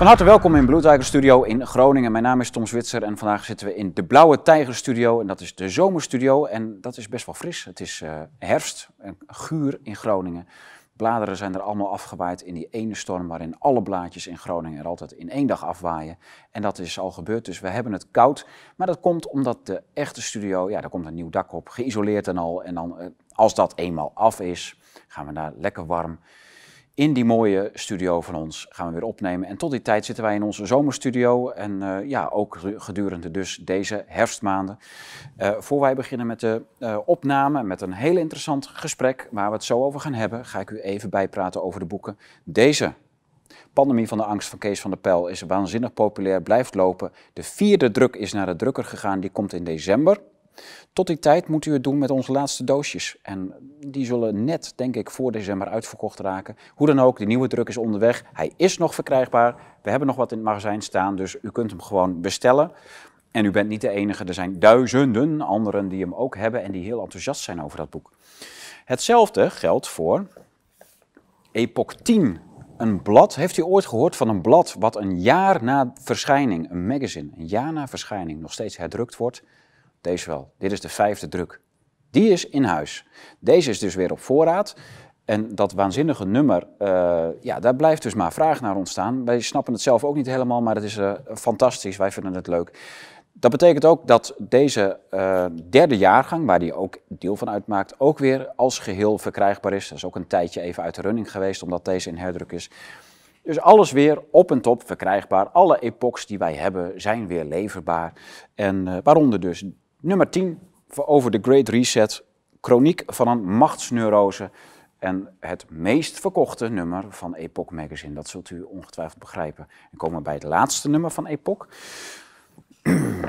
Van harte welkom in Bloedijker Studio in Groningen. Mijn naam is Tom Zwitser en vandaag zitten we in de Blauwe Tijger Studio. En dat is de zomerstudio en dat is best wel fris. Het is eh, herfst, en guur in Groningen. Bladeren zijn er allemaal afgewaaid in die ene storm waarin alle blaadjes in Groningen er altijd in één dag afwaaien. En dat is al gebeurd, dus we hebben het koud. Maar dat komt omdat de echte studio, ja, daar komt een nieuw dak op, geïsoleerd en al. En dan, eh, als dat eenmaal af is, gaan we daar lekker warm in die mooie studio van ons gaan we weer opnemen. En tot die tijd zitten wij in onze zomerstudio. En eh, ja, ook gedurende dus deze herfstmaanden. Eh, voor wij beginnen met de eh, opname, met een heel interessant gesprek waar we het zo over gaan hebben, ga ik u even bijpraten over de boeken. Deze. Pandemie van de angst van Kees van der Pijl is waanzinnig populair, blijft lopen. De vierde druk is naar de drukker gegaan, die komt in december. Tot die tijd moet u het doen met onze laatste doosjes. En die zullen net, denk ik, voor december uitverkocht raken. Hoe dan ook, de nieuwe druk is onderweg. Hij is nog verkrijgbaar. We hebben nog wat in het magazijn staan, dus u kunt hem gewoon bestellen. En u bent niet de enige, er zijn duizenden anderen die hem ook hebben en die heel enthousiast zijn over dat boek. Hetzelfde geldt voor Epoch 10. Een blad, heeft u ooit gehoord van een blad wat een jaar na verschijning, een magazine, een jaar na verschijning nog steeds herdrukt wordt? Deze wel. Dit is de vijfde druk. Die is in huis. Deze is dus weer op voorraad. En dat waanzinnige nummer, eh, ja, daar blijft dus maar vraag naar ontstaan. Wij snappen het zelf ook niet helemaal, maar het is eh, fantastisch. Wij vinden het leuk. Dat betekent ook dat deze eh, derde jaargang, waar die ook deel van uitmaakt, ook weer als geheel verkrijgbaar is. Dat is ook een tijdje even uit de running geweest, omdat deze in herdruk is. Dus alles weer op en top verkrijgbaar. Alle epochs die wij hebben zijn weer leverbaar. En waaronder dus Nummer 10 over the Great Reset, chroniek van een machtsneurose. En het meest verkochte nummer van Epoch Magazine. Dat zult u ongetwijfeld begrijpen. En komen bij het laatste nummer van Epoch.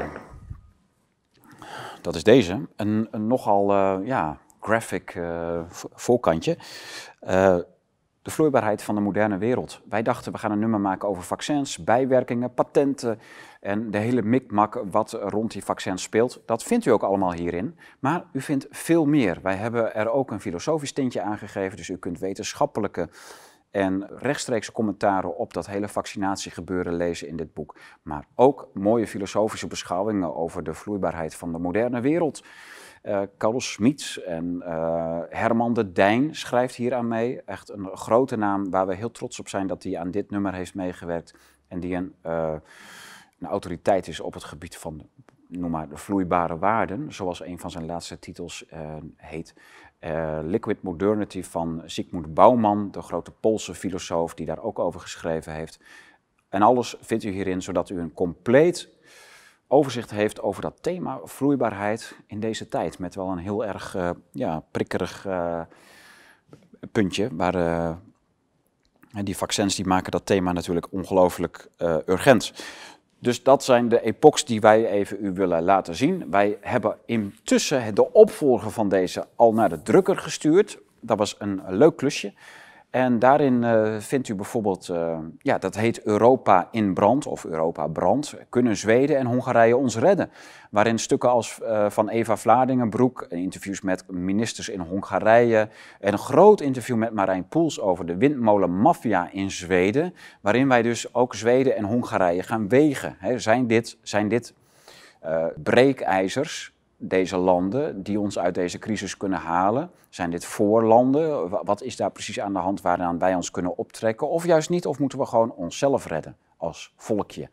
Dat is deze. Een, een nogal eh, ja, graphic eh, voorkantje. Eh, de vloeibaarheid van de moderne wereld. Wij dachten, we gaan een nummer maken over vaccins, bijwerkingen, patenten en de hele mikmak wat rond die vaccins speelt. Dat vindt u ook allemaal hierin, maar u vindt veel meer. Wij hebben er ook een filosofisch tintje aangegeven, dus u kunt wetenschappelijke en rechtstreekse commentaren op dat hele vaccinatiegebeuren lezen in dit boek. Maar ook mooie filosofische beschouwingen over de vloeibaarheid van de moderne wereld. Eh, Carlos Schmitz en eh, Herman de Dijn schrijft hier aan mee. Echt een grote naam waar we heel trots op zijn dat hij aan dit nummer heeft meegewerkt. En die een, eh, een autoriteit is op het gebied van noem maar, de vloeibare waarden. Zoals een van zijn laatste titels heet. Liquid Modernity van Sigmund Bauman, de grote Poolse filosoof die daar ook over geschreven heeft. En alles vindt u hierin, zodat u een compleet overzicht heeft over dat thema vloeibaarheid in deze tijd. Met wel een heel erg eh, ja, prikkerig eh, puntje. Waar, eh, die vaccins die maken dat thema natuurlijk ongelooflijk urgent. Dus dat zijn de epochs die wij even u willen laten zien. Wij hebben intussen de opvolger van deze al naar de drukker gestuurd. Dat was een leuk klusje. En daarin eh, vindt u bijvoorbeeld, eh, ja, dat heet Europa in brand of Europa brand. Kunnen Zweden en Hongarije ons redden? Waarin stukken als eh, van Eva Vladingenbroek, interviews met ministers in Hongarije, en een groot interview met Marijn Poels over de windmolenmafia in Zweden, waarin wij dus ook Zweden en Hongarije gaan wegen. zijn dit, zijn dit breekijzers deze landen die ons uit deze crisis kunnen halen? Zijn dit voorlanden? Wat is daar precies aan de hand waaraan wij ons kunnen optrekken? Of juist niet? Of moeten we gewoon onszelf redden als volkje?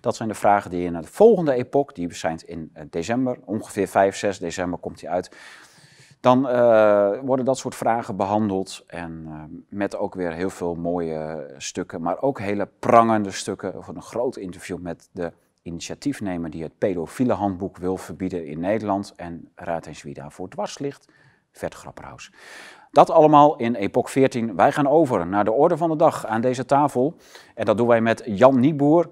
Dat zijn de vragen die in de volgende epoch, die verschijnt in eh, december, ongeveer 5, 6 december komt die uit. Dan eh, worden dat soort vragen behandeld en eh, met ook weer heel veel mooie stukken, maar ook hele prangende stukken. Of een groot interview met de initiatief nemen die het pedofiele handboek wil verbieden in Nederland en Raad eens wie daarvoor dwars ligt. Vet Grapperhaus. Dat allemaal in Epoch 14. Wij gaan over naar de orde van de dag aan deze tafel. En dat doen wij met Jan Nieboer,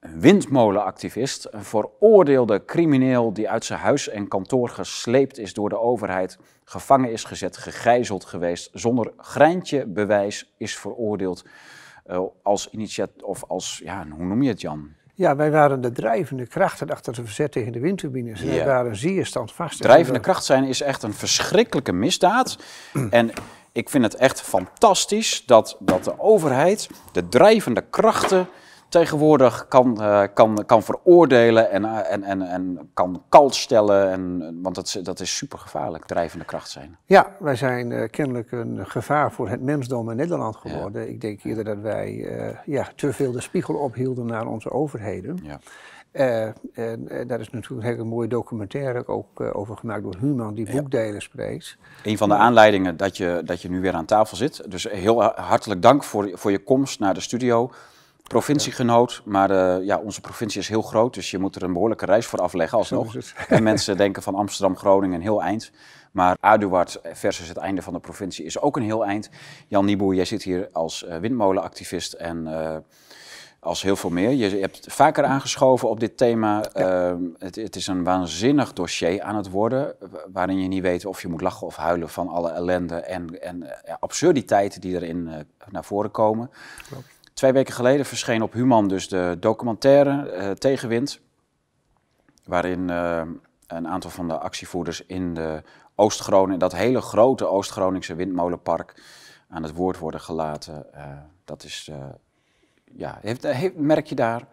een windmolenactivist, een veroordeelde crimineel die uit zijn huis en kantoor gesleept is door de overheid, gevangen is gezet, gegijzeld geweest, zonder greintje bewijs is veroordeeld eh, als initiatief, of als, ja, hoe noem je het Jan? Ja, wij waren de drijvende krachten achter het verzet tegen de windturbines. ja. wij waren zeer standvastig. Drijvende kracht zijn is echt een verschrikkelijke misdaad. en ik vind het echt fantastisch dat, dat de overheid de drijvende krachten tegenwoordig kan, eh, kan, kan veroordelen en, eh, en, en, en kan kalt stellen. En, eh, want dat, dat is super gevaarlijk, drijvende kracht zijn. Ja, wij zijn kennelijk een gevaar voor het mensdom in Nederland geworden. Ik denk eerder dat wij ja, te veel de spiegel ophielden naar onze overheden. Ja. en, daar is natuurlijk een hele mooie documentaire ook over gemaakt door Human, die boekdelen spreekt. Een van de aanleidingen dat je, dat je nu weer aan tafel zit. Dus heel hartelijk dank voor, voor je komst naar de studio provinciegenoot, maar eh, ja, onze provincie is heel groot, dus je moet er een behoorlijke reis voor afleggen alsnog. En mensen denken van Amsterdam, Groningen, een heel eind. Maar Aduard versus het einde van de provincie is ook een heel eind. Jan Nieboer, jij zit hier als eh, windmolenactivist en eh, als heel veel meer. Je hebt vaker aangeschoven op dit thema. Ehm, het, het, is een waanzinnig dossier aan het worden, waarin je niet weet of je moet lachen of huilen van alle ellende en, en absurditeiten die erin naar voren komen. Klopt. Twee weken geleden verscheen op Human dus de documentaire eh, Tegenwind, waarin eh, een aantal van de actievoerders in de Oost-Groningen, dat hele grote Oost-Groningse windmolenpark, aan het woord worden gelaten. Eh, dat is, ja, heeft, heeft, merk je daar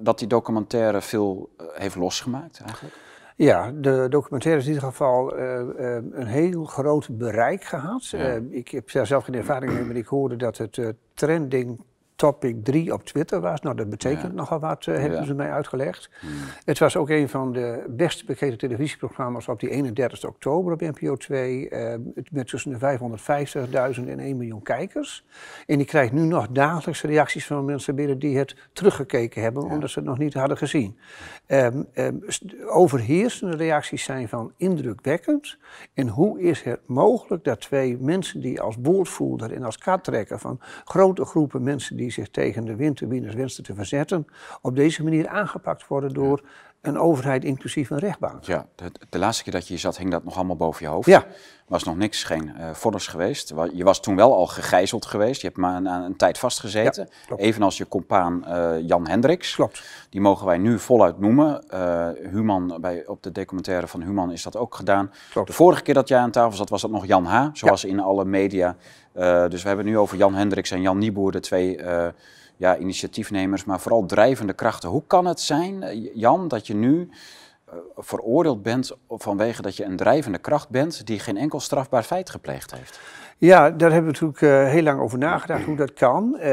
dat die documentaire veel heeft losgemaakt eigenlijk? Ja, de documentaire is in ieder geval een heel groot bereik gehad. ik heb zelf geen ervaring mee, maar ik hoorde dat het trending topic 3 op Twitter was. Nou, dat betekent nogal wat, eh, hebben ze mij uitgelegd. Hmm. Het was ook een van de best bekeken televisieprogramma's op die 31 oktober op NPO 2. Uh, met tussen de 550.000 en 1 miljoen kijkers. En die krijgt nu nog dagelijks reacties van mensen binnen die het teruggekeken hebben, omdat ze het nog niet hadden gezien. Um, um, overheersende reacties zijn van indrukwekkend. En hoe is het mogelijk dat twee mensen die als boordvoerder en als kaarttrekker van grote groepen mensen die die zich tegen de windturbines wensten te verzetten, op deze manier aangepakt worden door een overheid inclusief een rechtbank. Ja, de, de, laatste keer dat je hier zat hing dat nog allemaal boven je hoofd. Ja. Was nog niks, geen uh, vorders geweest. Je was toen wel al gegijzeld geweest. Je hebt maar een, een tijd vastgezeten. Evenals je compaan eh, Jan Hendricks. Klopt. Die mogen wij nu voluit noemen. Uh, Human, bij, op de documentaire van Human is dat ook gedaan. Klopt. De vorige keer dat jij aan tafel zat was dat nog Jan H. Zoals in alle media. dus we hebben nu over Jan Hendricks en Jan Nieboer, de twee ja, initiatiefnemers, maar vooral drijvende krachten. Hoe kan het zijn, eh, Jan, dat je nu eh, veroordeeld bent vanwege dat je een drijvende kracht bent die geen enkel strafbaar feit gepleegd heeft? Ja, daar hebben we natuurlijk eh, heel lang over nagedacht hoe dat kan. Eh,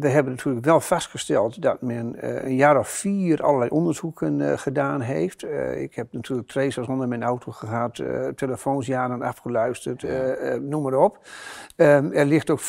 we hebben natuurlijk wel vastgesteld dat men eh, een jaar of vier allerlei onderzoeken gedaan heeft. ik heb natuurlijk tracers onder mijn auto gehad, telefoons jaren afgeluisterd, noem maar op. Ehm, er ligt ook 15.000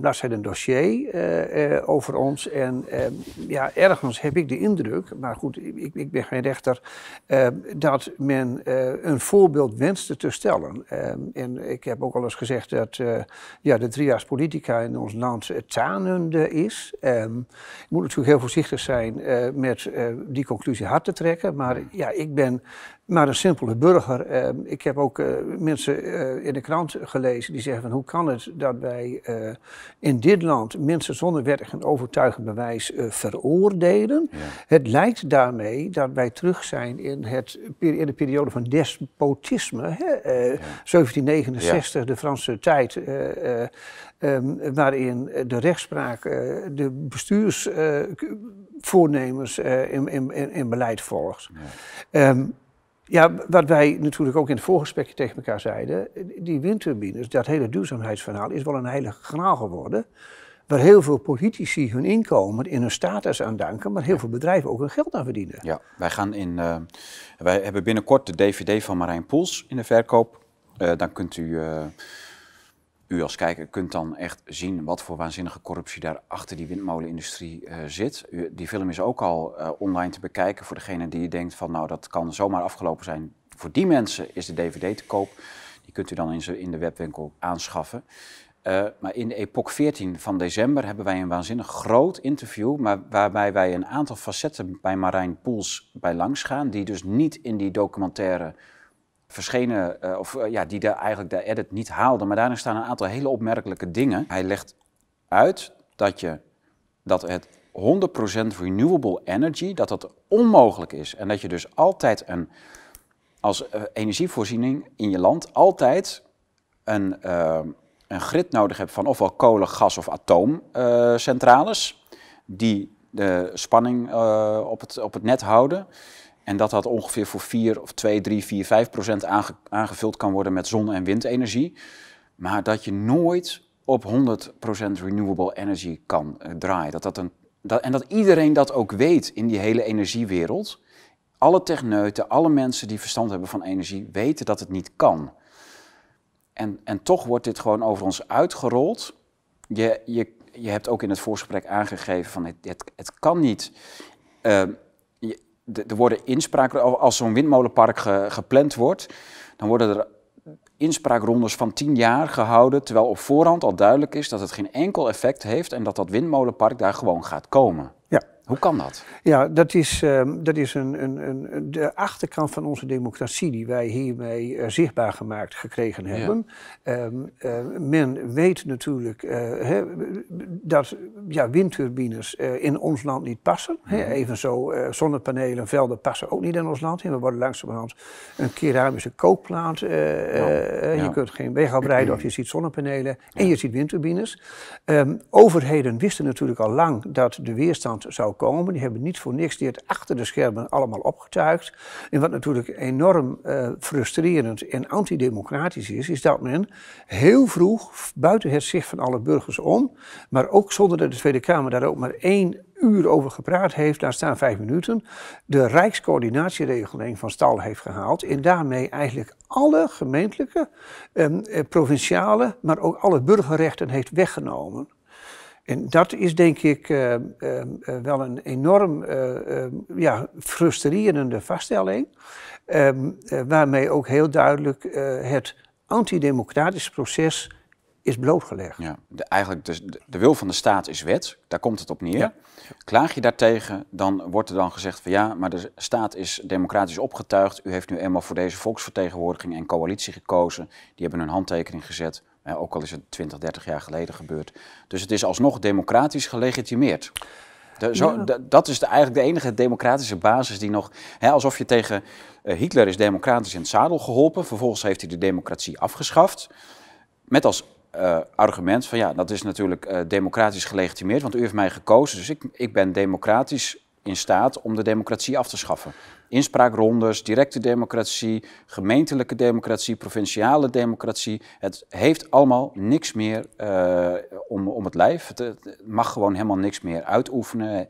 bladzijden dossier over ons. En ehm, ja, ergens heb ik de indruk, maar goed, ik, ik ben geen rechter, ehm, dat men een voorbeeld wenste te stellen. en ik heb ook al eens gezegd dat dat eh, ja, de driejaars politica in ons land eh, tanende is. Um, je moet natuurlijk heel voorzichtig zijn eh, met die conclusie hard te trekken. Maar ja, ik ben maar een simpele burger, ehm, ik heb ook eh, mensen eh, in de krant gelezen die zeggen van hoe kan het dat wij eh, in dit land mensen zonder wettig en overtuigend bewijs veroordelen. Het lijkt daarmee dat wij terug zijn in, het, in de periode van despotisme, hè, 1769, de Franse tijd. Um, waarin de rechtspraak, de bestuursvoornemers in, in, in, beleid volgt. Ja. Ehm, ja, wat wij natuurlijk ook in het voorgesprekje tegen elkaar zeiden, die windturbines, dat hele duurzaamheidsverhaal is wel een heilige graal geworden. Waar heel veel politici hun inkomen in hun status aan danken, maar heel veel bedrijven ook hun geld aan verdienen. Ja, wij gaan in. Eh, wij hebben binnenkort de DVD van Marijn Poels in de verkoop. Eh, dan kunt u. Eh, u als kijker kunt dan echt zien wat voor waanzinnige corruptie daar achter die windmolenindustrie eh, zit. die film is ook al eh, online te bekijken voor degene die denkt van nou dat kan zomaar afgelopen zijn. Voor die mensen is de DVD te koop. Die kunt u dan in, in de webwinkel aanschaffen. Eh, maar in de epoch 14 van december hebben wij een waanzinnig groot interview, maar waarbij wij een aantal facetten bij Marijn Poels bij langs gaan, die dus niet in die documentaire verschenen, eh, of eh, ja, die de, eigenlijk de edit niet haalde, Maar daarin staan een aantal hele opmerkelijke dingen. Hij legt uit dat, je, dat het 100% renewable energy, dat dat onmogelijk is. En dat je dus altijd een, als eh, energievoorziening in je land, altijd een, een grid nodig hebt van ofwel kolen, gas of atoomcentrales. die de spanning op, het, op het net houden. En dat dat ongeveer voor 4 of 2, 3, 4, 5 procent aangevuld kan worden met zon- en windenergie. Maar dat je nooit op 100 procent renewable energy kan eh, draaien. Dat dat een, dat, en dat iedereen dat ook weet in die hele energiewereld. Alle techneuten, alle mensen die verstand hebben van energie, weten dat het niet kan. En, en toch wordt dit gewoon over ons uitgerold. Je, je, je hebt ook in het voorgesprek aangegeven van het, het, het kan niet. Ehm, er worden inspraak als zo'n windmolenpark gepland wordt, dan worden er inspraakrondes van tien jaar gehouden, terwijl op voorhand al duidelijk is dat het geen enkel effect heeft en dat dat windmolenpark daar gewoon gaat komen. Ja, hoe kan dat? Ja, dat is, ehm, dat is een, een, een, de achterkant van onze democratie die wij hiermee eh, zichtbaar gemaakt gekregen hebben. Ehm, eh, men weet natuurlijk eh, dat ja, windturbines in ons land niet passen. Ja. Mhm. Evenzo evenzo zonnepanelen, velden passen ook niet in ons land. we worden langzamerhand een keramische kookplaat. Oh, ja. Je kunt geen weg oprijden of je ziet zonnepanelen en je ziet windturbines. Ehm, overheden wisten natuurlijk al lang dat de weerstand zou die hebben niet voor niks dit achter de schermen allemaal opgetuigd. En wat natuurlijk enorm eh, frustrerend en antidemocratisch is, is dat men heel vroeg, buiten het zicht van alle burgers om, maar ook zonder dat de Tweede Kamer daar ook maar één uur over gepraat heeft, daar staan vijf minuten, de Rijkscoördinatieregeling van stal heeft gehaald en daarmee eigenlijk alle gemeentelijke, ehm, eh, provinciale, maar ook alle burgerrechten heeft weggenomen. En dat is denk ik eh, eh, eh, wel een enorm ja, frustrerende vaststelling, ehm, waarmee ook heel duidelijk het antidemocratische proces is blootgelegd. Ja, de, eigenlijk dus de, de, wil van de staat is wet, daar komt het op neer. Klaag je daartegen, dan wordt er dan gezegd van ja, maar de staat is democratisch opgetuigd. U heeft nu eenmaal voor deze volksvertegenwoordiging en coalitie gekozen. Die hebben hun handtekening gezet ook al is het 20, 30 jaar geleden gebeurd. Dus het is alsnog democratisch gelegitimeerd. zo, dat is eigenlijk de enige democratische basis die nog. Hè, alsof je tegen eh, Hitler is democratisch in het zadel geholpen. Vervolgens heeft hij de democratie afgeschaft. Met als eh, argument van ja, dat is natuurlijk eh, democratisch gelegitimeerd, want u heeft mij gekozen, dus ik, ik ben democratisch in staat om de democratie af te schaffen inspraakrondes, directe democratie, gemeentelijke democratie, provinciale democratie. Het heeft allemaal niks meer eh, om, om het lijf. Het, mag gewoon helemaal niks meer uitoefenen.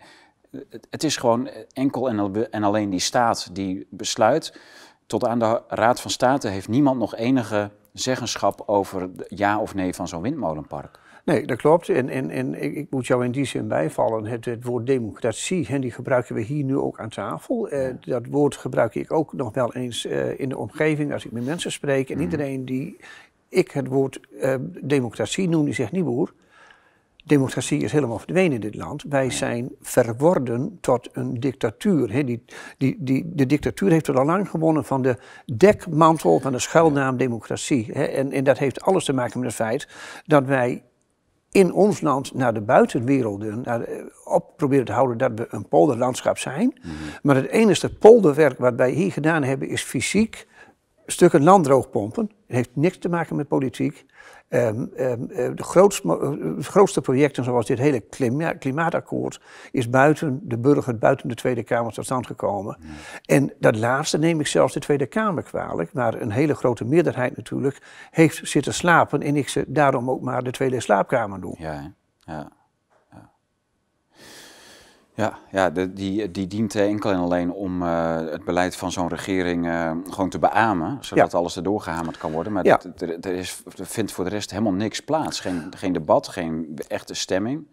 Het, het is gewoon enkel en, en alleen die staat die besluit. Tot aan de Raad van State heeft niemand nog enige zeggenschap over ja of nee van zo'n windmolenpark. Nee, dat klopt. En, en, en ik, ik, moet jou in die zin bijvallen. Het, het woord democratie, hè, die gebruiken we hier nu ook aan tafel. Eh, dat woord gebruik ik ook nog wel eens eh, in de omgeving als ik met mensen spreek. En mhm. iedereen die ik het woord eh, democratie noem, die zegt niet boer. Democratie is helemaal verdwenen in dit land. Wij zijn verworden tot een dictatuur. die, die, die, de dictatuur heeft er al lang gewonnen van de dekmantel van de schuilnaam democratie. en, en dat heeft alles te maken met het feit dat wij in ons land naar de buitenwerelden naar eh, op proberen te houden dat we een polderlandschap zijn. Mhm. Maar het enige polderwerk wat wij hier gedaan hebben is fysiek stukken land droogpompen. Het heeft niks te maken met politiek. Um, de eh, grootste, grootste, projecten, zoals dit hele klimaatakkoord, is buiten de burger, buiten de Tweede Kamer tot stand gekomen. En dat laatste neem ik zelfs de Tweede Kamer kwalijk, waar een hele grote meerderheid natuurlijk heeft zitten slapen en ik ze daarom ook maar de Tweede Slaapkamer doe. Ja, ja. Ja, ja die, die dient eh, enkel en alleen om eh, het beleid van zo'n regering eh, gewoon te beamen, zodat alles erdoor gehamerd kan worden. Maar er, is, vindt voor de rest helemaal niks plaats. Geen, geen debat, geen echte stemming.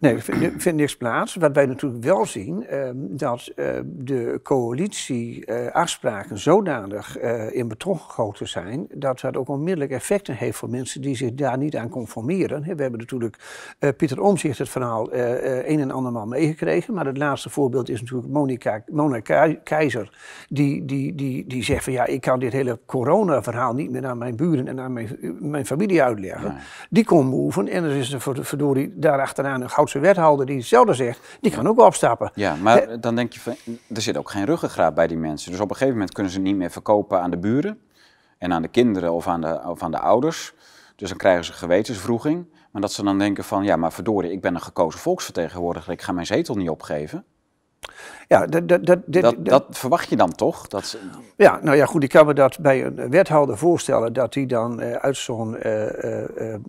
Nee, er vindt, niks plaats. Wat wij natuurlijk wel zien, ehm, dat uh, de coalitieafspraken eh, zodanig eh, in betrokken gegoten zijn, dat dat ook onmiddellijk effecten heeft voor mensen die zich daar niet aan conformeren. We hebben natuurlijk eh, Pieter Omtzigt het verhaal een en andermaal meegekregen, maar het laatste voorbeeld is natuurlijk Monica, Mona Keizer, die, die, die, die zegt van ja, ik kan dit hele corona-verhaal niet meer aan mijn buren en aan mijn, mijn familie uitleggen. Die kon beoefenen en er is een verdorie daarachteraan een goud Rotterdamse wethouder die hetzelfde zegt, die kan ook opstappen. Ja, maar dan denk je, van, er zit ook geen ruggengraat bij die mensen. Dus op een gegeven moment kunnen ze niet meer verkopen aan de buren en aan de kinderen of aan de, of aan de ouders. Dus dan krijgen ze gewetensvroeging. Maar dat ze dan denken van, ja, maar verdorie, ik ben een gekozen volksvertegenwoordiger, ik ga mijn zetel niet opgeven. Ja, dat, dat, dat, dat, verwacht je dan toch? Dat Ja, nou ja, goed, ik kan me dat bij een wethouder voorstellen dat hij dan eh, uit zo'n eh, eh,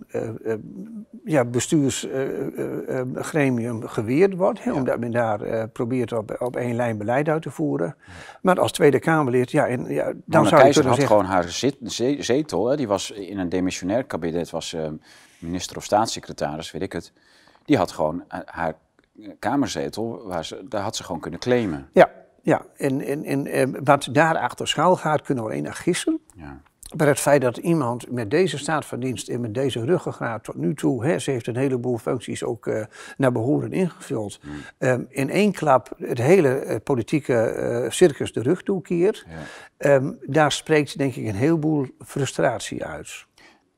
ja, bestuursgremium geweerd wordt, hè, omdat men daar probeert op, op één lijn beleid uit te voeren. Maar als Tweede Kamerlid, ja, en, ja dan Mona zou Keizer je had zeggen... gewoon haar zetel, hè, die was in een demissionair kabinet, was minister of staatssecretaris, weet ik het. Die had gewoon haar Kamerzetel, waar ze, daar had ze gewoon kunnen claimen. Ja, ja. En, wat daar achter schuil gaat, kunnen we alleen naar gissen. Ja. Maar het feit dat iemand met deze staat van dienst en met deze ruggengraat tot nu toe, hè, ze heeft een heleboel functies ook eh, naar behoren ingevuld, hmm. ehm, in één klap het hele eh, politieke eh, circus de rug toekeert, ehm, daar spreekt denk ik een heleboel frustratie uit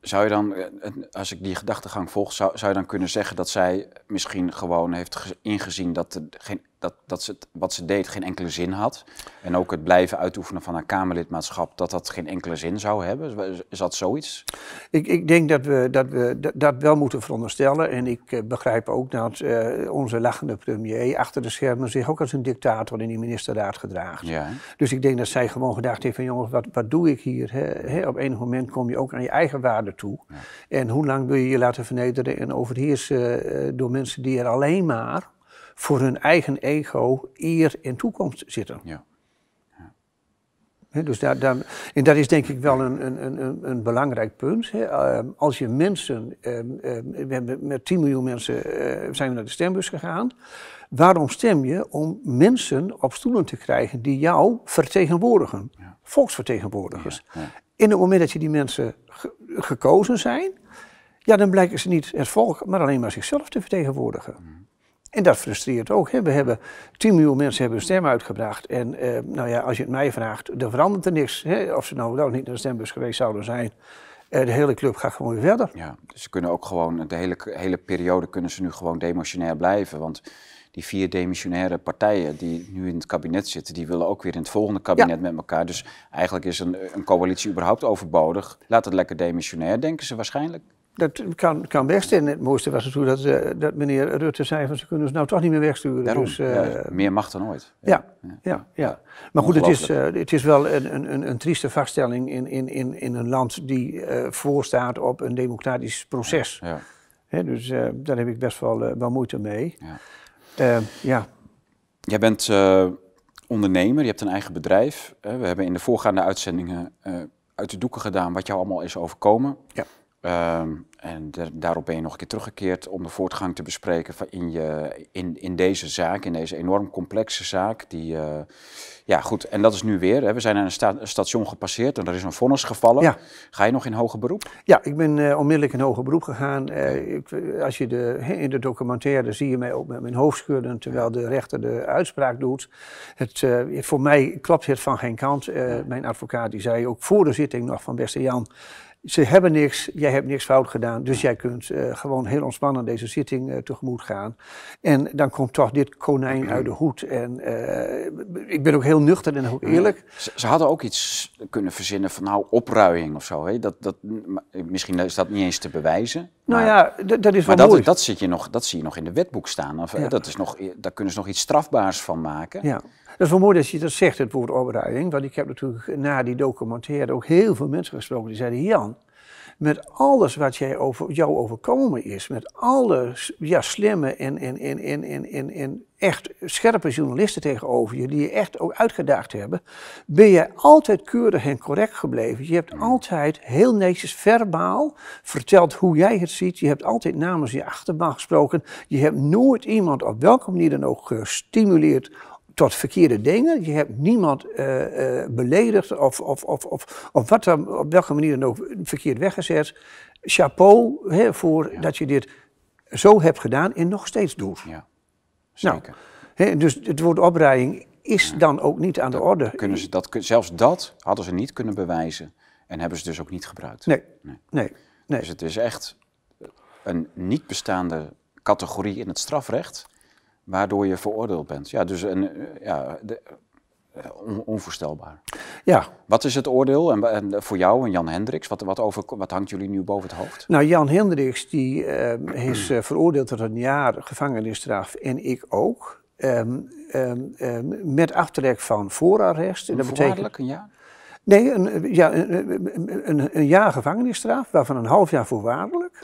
zou je dan, eh, als ik die gedachtegang volg, zou, zou je dan kunnen zeggen dat zij misschien gewoon heeft ingezien dat er geen dat, dat ze wat ze deed geen enkele zin had. En ook het blijven uitoefenen van haar Kamerlidmaatschap, dat dat geen enkele zin zou hebben. Is dat zoiets? Ik, ik denk dat we, dat we dat, wel moeten veronderstellen. En ik eh, begrijp ook dat eh, onze lachende premier achter de schermen zich ook als een dictator in die ministerraad gedraagt. Ja. Dus ik denk dat zij gewoon gedacht heeft van jongens, wat, wat doe ik hier? Op enig moment kom je ook aan je eigen waarde toe. En hoe lang wil je je laten vernederen en overheersen eh, door mensen die er alleen maar voor hun eigen ego eer in toekomst zitten. Ja. dus daar, en dat is denk ik wel een, een, een, een belangrijk punt. Ehm, als je mensen, ehm, ehm, we hebben met 10 miljoen mensen eh, zijn we naar de stembus gegaan. Waarom stem je? Om mensen op stoelen te krijgen die jou vertegenwoordigen. Volksvertegenwoordigers. in het moment dat je die mensen gekozen zijn, ja, dan blijken ze niet het volk, maar alleen maar zichzelf te vertegenwoordigen. Mm-hmm. En dat frustreert ook. Hè. We hebben 10 miljoen mensen hebben hun stem uitgebracht. En eh, nou ja, als je het mij vraagt, dan verandert er niks. Hè. Of ze nou wel niet naar de stembus geweest zouden zijn. Eh, de hele club gaat gewoon weer verder. Ja, dus ze kunnen ook gewoon, de hele, hele periode kunnen ze nu gewoon demissionair blijven. Want die vier demissionaire partijen die nu in het kabinet zitten, die willen ook weer in het volgende kabinet met elkaar. Dus eigenlijk is een, een coalitie überhaupt overbodig. Laat het lekker demissionair, denken ze waarschijnlijk. Dat kan, kan best. het mooiste was natuurlijk dat, dat meneer Rutte zei van ze kunnen ze nou toch niet meer wegsturen. dus, eh, meer macht dan ooit. Ja, ja, ja. Maar goed, het is, eh, het is wel een, een, een trieste vaststelling in, in, in, in een land die eh, voorstaat op een democratisch proces. Ja, Hè, dus daar heb ik best wel, wel moeite mee. Ja. Jij bent ondernemer, je hebt een eigen bedrijf. we hebben in de voorgaande uitzendingen uit de doeken gedaan wat jou allemaal is overkomen. Ja. Ehm, en daarop ben je nog een keer teruggekeerd om de voortgang te bespreken in, je, in, in deze zaak, in deze enorm complexe zaak. Die, eh, ja, goed, en dat is nu weer. Hè, we zijn aan een, station gepasseerd en er is een vonnis gevallen. Ga je nog in hoger beroep? Ja, ik ben eh, onmiddellijk in hoger beroep gegaan. Eh, ik, als je de, in de documentaire zie je mij ook met mijn hoofd terwijl de rechter de uitspraak doet. Het, voor mij klopt het van geen kant. Mijn advocaat die zei ook voor de zitting nog van beste Jan. Ze hebben niks, jij hebt niks fout gedaan, dus jij kunt eh, gewoon heel ontspannen deze zitting eh, tegemoet gaan. En dan komt toch dit konijn uit de hoed. En eh, ik ben ook heel nuchter en ook eerlijk. Ze, hadden ook iets kunnen verzinnen van nou opruiing of zo. Hè? Dat, dat, misschien is dat niet eens te bewijzen. Nou ja, dat is wel maar dat, dat, zit je nog, dat zie je nog in de wetboek staan. Of, dat is nog, daar kunnen ze nog iets strafbaars van maken. Ja. Dat is wel mooi dat je dat zegt, het woord opruiming, Want ik heb natuurlijk na die documentaire ook heel veel mensen gesproken die zeiden: Jan, met alles wat jij over, jou overkomen is, met alle ja, slimme en, en, en, en, en, en, echt scherpe journalisten tegenover je, die je echt ook uitgedaagd hebben, ben jij altijd keurig en correct gebleven. Je hebt altijd heel netjes verbaal verteld hoe jij het ziet. Je hebt altijd namens je achterbaan gesproken. Je hebt nooit iemand op welke manier dan ook gestimuleerd tot verkeerde dingen. Je hebt niemand eh, eh, beledigd of, of, of, of, of wat dan, op welke manier dan ook verkeerd weggezet. Chapeau hè, voor dat je dit zo hebt gedaan en nog steeds doet. Ja, nou, zeker. hè, dus het woord opruiing is dan ook niet aan de orde. Kunnen ze dat, zelfs dat hadden ze niet kunnen bewijzen en hebben ze dus ook niet gebruikt. nee. nee. nee. Dus het is echt een niet bestaande categorie in het strafrecht waardoor je veroordeeld bent. Ja, dus een, ja, de, onvoorstelbaar. Ja. Wat is het oordeel en, en voor jou en Jan Hendricks? Wat, wat, over, wat hangt jullie nu boven het hoofd? Nou, Jan Hendricks die, ehm, is eh, veroordeeld tot een jaar gevangenisstraf en ik ook. Ehm, ehm, met aftrek van voorarrest. dat betekent een jaar? Nee, een, ja, een, een, jaar gevangenisstraf, waarvan een half jaar voorwaardelijk.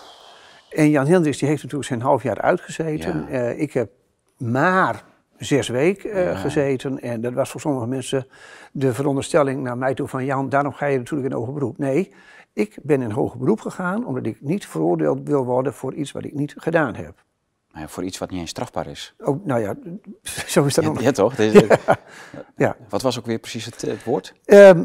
En Jan Hendricks die heeft natuurlijk zijn half jaar uitgezeten. Eh, ik heb maar zes weken eh, gezeten. En dat was voor sommige mensen de veronderstelling naar mij toe van... Jan, daarom ga je natuurlijk in hoger beroep. Nee, ik ben in hoger beroep gegaan omdat ik niet veroordeeld wil worden voor iets wat ik niet gedaan heb. Maar voor iets wat niet eens strafbaar is. Oh, nou ja, zo is dat nog. Ja, toch? ja. Wat was ook weer precies het, woord? Ehm,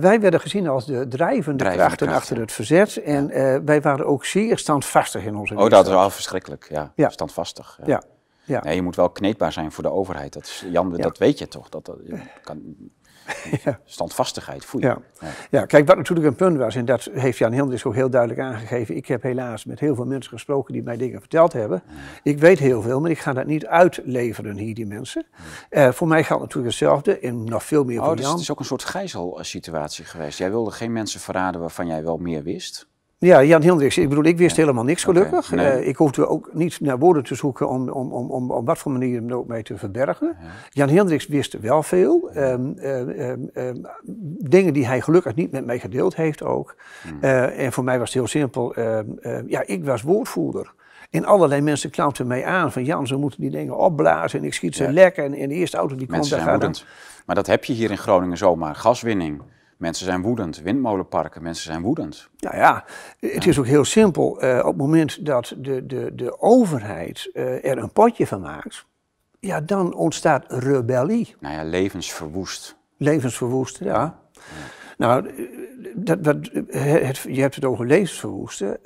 wij werden gezien als de drijvende, krachten kracht, achter het verzet. En eh, wij waren ook zeer standvastig in onze Oh, dat is wel verschrikkelijk. Ja, standvastig. ja. Ja. je moet wel kneedbaar zijn voor de overheid. Dat, is, Jan, dat weet je toch? Dat, dat kan, ja. Standvastigheid voelen. Ja. Ja. ja. kijk, wat natuurlijk een punt was, en dat heeft Jan Hilders ook heel duidelijk aangegeven. Ik heb helaas met heel veel mensen gesproken die mij dingen verteld hebben. Ik weet heel veel, maar ik ga dat niet uitleveren hier, die mensen. Eh, voor mij geldt natuurlijk hetzelfde, en nog veel meer oh, voor dus Het is ook een soort gijzelsituatie geweest. Jij wilde geen mensen verraden waarvan jij wel meer wist. Ja, Jan Hendricks. Ik bedoel, ik wist helemaal niks gelukkig. Eh, ik hoefde ook niet naar woorden te zoeken om, om, om, om op wat voor manier hem ook mee te verbergen. Jan Hendricks wist wel veel. Ehm, ehm, ehm, dingen die hij gelukkig niet met mij gedeeld heeft ook. Hmm. Eh, en voor mij was het heel simpel. ja, ik was woordvoerder. En allerlei mensen klampten mij aan van Jan, ze moeten die dingen opblazen en ik schiet ze lekker. En, en, de eerste auto die komt, daar gaat Maar dat heb je hier in Groningen zomaar, gaswinning. Mensen zijn woedend, windmolenparken, mensen zijn woedend. Nou ja, het is ook heel simpel. Eh, op het moment dat de, de, de overheid eh, er een potje van maakt, ja, dan ontstaat rebellie. Nou ja, levensverwoest. Levensverwoest, ja. Nou, eh, dat, dat, het, je hebt het over levensverwoesten.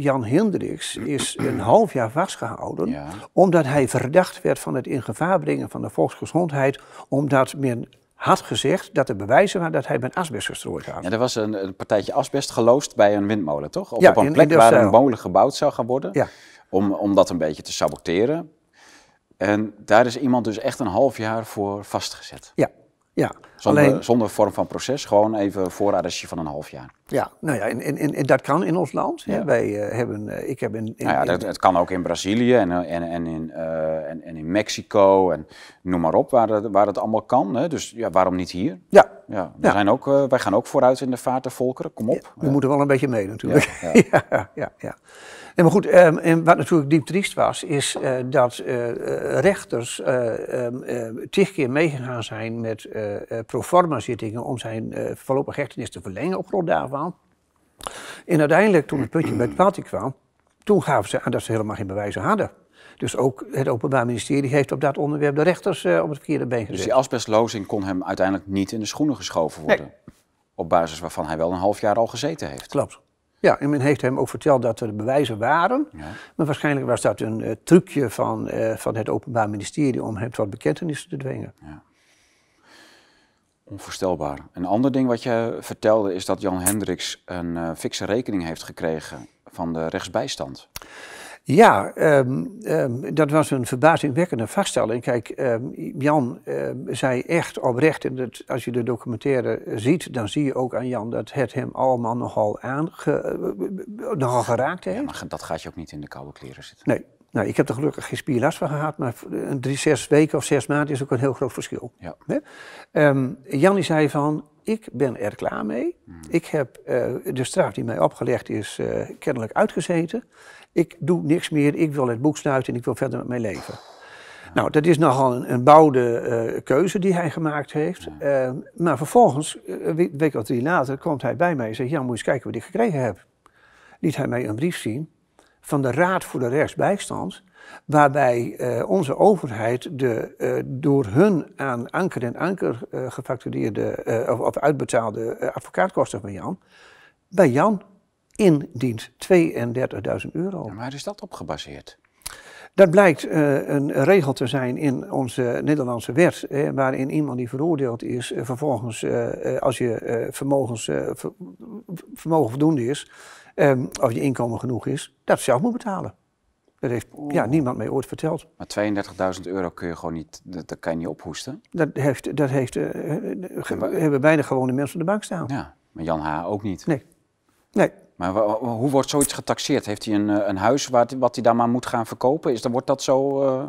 Jan Hendricks is een half jaar vastgehouden omdat hij verdacht werd van het in gevaar brengen van de volksgezondheid, omdat men had gezegd dat er bewijzen waren dat hij met asbest gestrooid had. Ja, er was een, een partijtje asbest geloosd bij een windmolen, toch? Op, ja, op een plek waar een molen gebouwd zou gaan worden, ja. om, om dat een beetje te saboteren. En daar is iemand dus echt een half jaar voor vastgezet. Ja, ja, zonder, alleen, zonder vorm van proces, gewoon even voorraadje van een half jaar. Ja, nou ja, en, en, en dat kan in ons land. Hè? Wij eh, hebben, eh, ik heb een in, nou ja, dat, het kan ook in Brazilië en, eh, en, en, in, en, en, in Mexico en noem maar op, waar het, waar het allemaal kan. Hè? Dus ja, waarom niet hier? Ja, ja. We Zijn ook, eh, wij gaan ook vooruit in de vaart de volkeren, kom op. we moeten wel een beetje mee natuurlijk. Ja, ja. ja, nee, maar goed, ehm, en wat natuurlijk diep triest was, is eh, dat eh, rechters um, keer meegegaan zijn met proforma zittingen om zijn voorlopig hechtenis te verlengen op grond daarvan. En uiteindelijk, toen het puntje bij het kwam, toen gaven ze aan dat ze helemaal geen bewijzen hadden. Dus ook het Openbaar Ministerie heeft op dat onderwerp de rechters eh, op het verkeerde been dus gezet. Dus die asbestlozing kon hem uiteindelijk niet in de schoenen geschoven worden? Op basis waarvan hij wel een half jaar al gezeten heeft? Klopt. Ja, en men heeft hem ook verteld dat er bewijzen waren. Maar waarschijnlijk was dat een eh, trucje van, eh, van het Openbaar Ministerie om hem tot bekentenissen te dwingen. Ja. Onvoorstelbaar. Een ander ding wat je vertelde is dat Jan Hendricks een fikse rekening heeft gekregen van de rechtsbijstand. Ja, ehm, ehm, dat was een verbazingwekkende vaststelling. Kijk, ehm, Jan zei echt oprecht, en als je de documentaire ziet, dan zie je ook aan Jan dat het hem allemaal nogal, aange, eh, eh, eh, nogal geraakt heeft. Ja, maar dat gaat je ook niet in de koude kleren zitten. Nee, nou, ik heb er gelukkig geen spierlast van gehad, maar drie, zes weken of zes maanden is ook een heel groot verschil. Ja. Um, Jan zei van, ik ben er klaar mee. Hmm. Ik heb de straf die mij opgelegd is kennelijk uitgezeten ik doe niks meer, ik wil het boek sluiten en ik wil verder met mijn leven. Nou, dat is nogal een, een boude eh, keuze die hij gemaakt heeft. Eh, maar vervolgens, een eh, week of drie later, komt hij bij mij en zegt, ja, moet eens kijken wat ik gekregen heb. Liet hij mij een brief zien van de Raad voor de Rechtsbijstand, waarbij onze overheid de door hun aan anker en anker gefactureerde of, of, uitbetaalde advocaatkosten van Jan, bij Jan dienst 32.000 euro. Ja, waar is dat op gebaseerd? Dat blijkt eh, een regel te zijn in onze Nederlandse wet, waarin iemand die veroordeeld is, eh, vervolgens, eh, als je vermogens, vermogen voldoende is, um, of je inkomen genoeg is, dat zelf moet betalen. Dat heeft ja, niemand mij ooit verteld. Maar 32.000 euro kun je gewoon niet, dat, kan je niet ophoesten? Dat, heeft, dat heeft, hebben beide gewone mensen op de bank staan. Ja, maar Jan H. ook niet? Nee. Nee. Maar hoe wordt zoiets getaxeerd? Heeft hij een, eh, een huis waar, wat hij dan maar moet gaan verkopen? Is, dan wordt dat zo... Eh?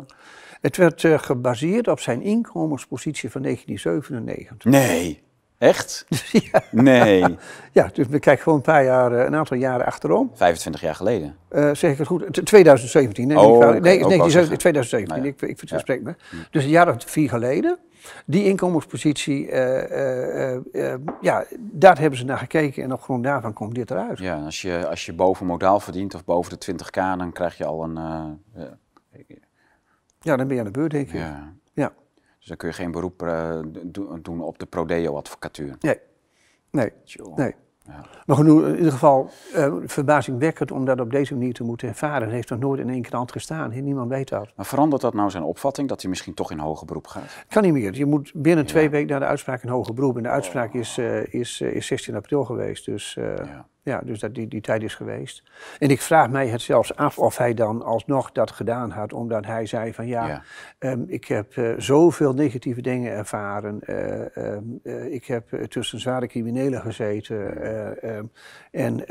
Het werd eh, gebaseerd op zijn inkomenspositie van 1997. Nee, echt? Nee. Ja, dus we kijken gewoon een paar jaar, een aantal jaren achterom. 25 jaar geleden. Uh, zeg ik het goed? 2017. Nee, oh, nee, 2017. ik, ik spreek ja. me. Dus een jaar of vier geleden die inkomenspositie, eh, eh, eh, ja, daar hebben ze naar gekeken en op grond daarvan komt dit eruit. Ja, als je, als je boven modaal verdient of boven de 20k, dan krijg je al een... ja, dan ben je aan de beurt, denk ik. Ja. ja. Dus dan kun je geen beroep doen op de prodeo-advocatuur. Nee, nee, nee. Maar genoeg, in ieder geval eh, verbazingwekkend om dat op deze manier te moeten ervaren. Dat heeft nog nooit in één krant gestaan. niemand weet dat. Maar verandert dat nou zijn opvatting dat hij misschien toch in hoger beroep gaat? Kan niet meer. Je moet binnen twee weken naar de uitspraak in hoger beroep. En de uitspraak is, eh, is, eh, is 16 april geweest. Dus, ja. Ja, dus dat die, die tijd is geweest. En ik vraag mij het zelfs af of hij dan alsnog dat gedaan had, omdat hij zei van ja, ehm, ik heb eh, zoveel negatieve dingen ervaren. Eh, ehm, eh, ik heb tussen zware criminelen gezeten. Ehm, en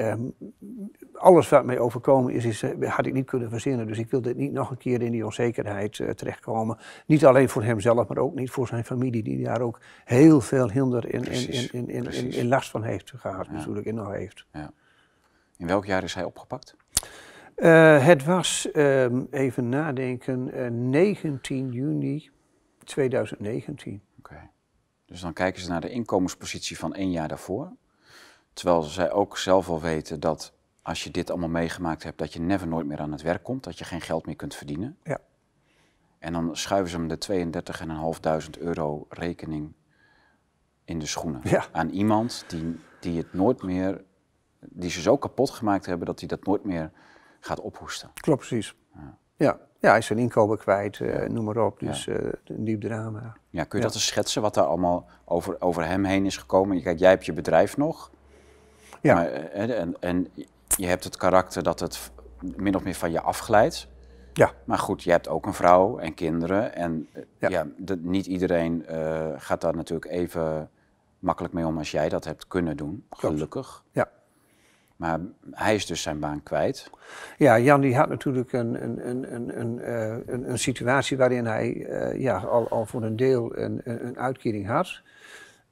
alles wat mij overkomen is, is had ik niet kunnen verzinnen. Dus ik wilde niet nog een keer in die onzekerheid terechtkomen. Niet alleen voor hemzelf, maar ook niet voor zijn familie, die daar ook heel veel hinder en in, in, in, in, last van heeft gehad, natuurlijk, en nog heeft. Ja. In welk jaar is hij opgepakt? Eh, het was, ehm, even nadenken, 19 eh, juni 2019. Oké. Dus dan kijken ze naar de inkomenspositie van één jaar daarvoor. Terwijl zij ook zelf al weten dat als je dit allemaal meegemaakt hebt, dat je never nooit meer aan het werk komt, dat je geen geld meer kunt verdienen. Ja. En dan schuiven ze hem de 32.500 euro rekening in de schoenen. Ja. Aan iemand die, die het nooit meer die ze zo kapot gemaakt hebben dat hij dat nooit meer gaat ophoesten. Klopt, precies. Ja, ja. ja hij is zijn inkomen kwijt, eh, noem maar op. Dus eh, een diep drama. Ja, kun je dat eens schetsen, wat daar allemaal over, over hem heen is gekomen? Kijk, jij hebt je bedrijf nog. Ja. Maar, eh, en, en je hebt het karakter dat het min of meer van je afglijdt. Ja. Maar goed, je hebt ook een vrouw en kinderen. En ja. niet iedereen gaat daar natuurlijk even makkelijk mee om als jij dat hebt kunnen doen, gelukkig. Ja. Maar hij is dus zijn baan kwijt. Ja, Jan die had natuurlijk een, een, een, een, een, eh, een situatie waarin hij eh, ja, al, al voor een deel een, een uitkering had.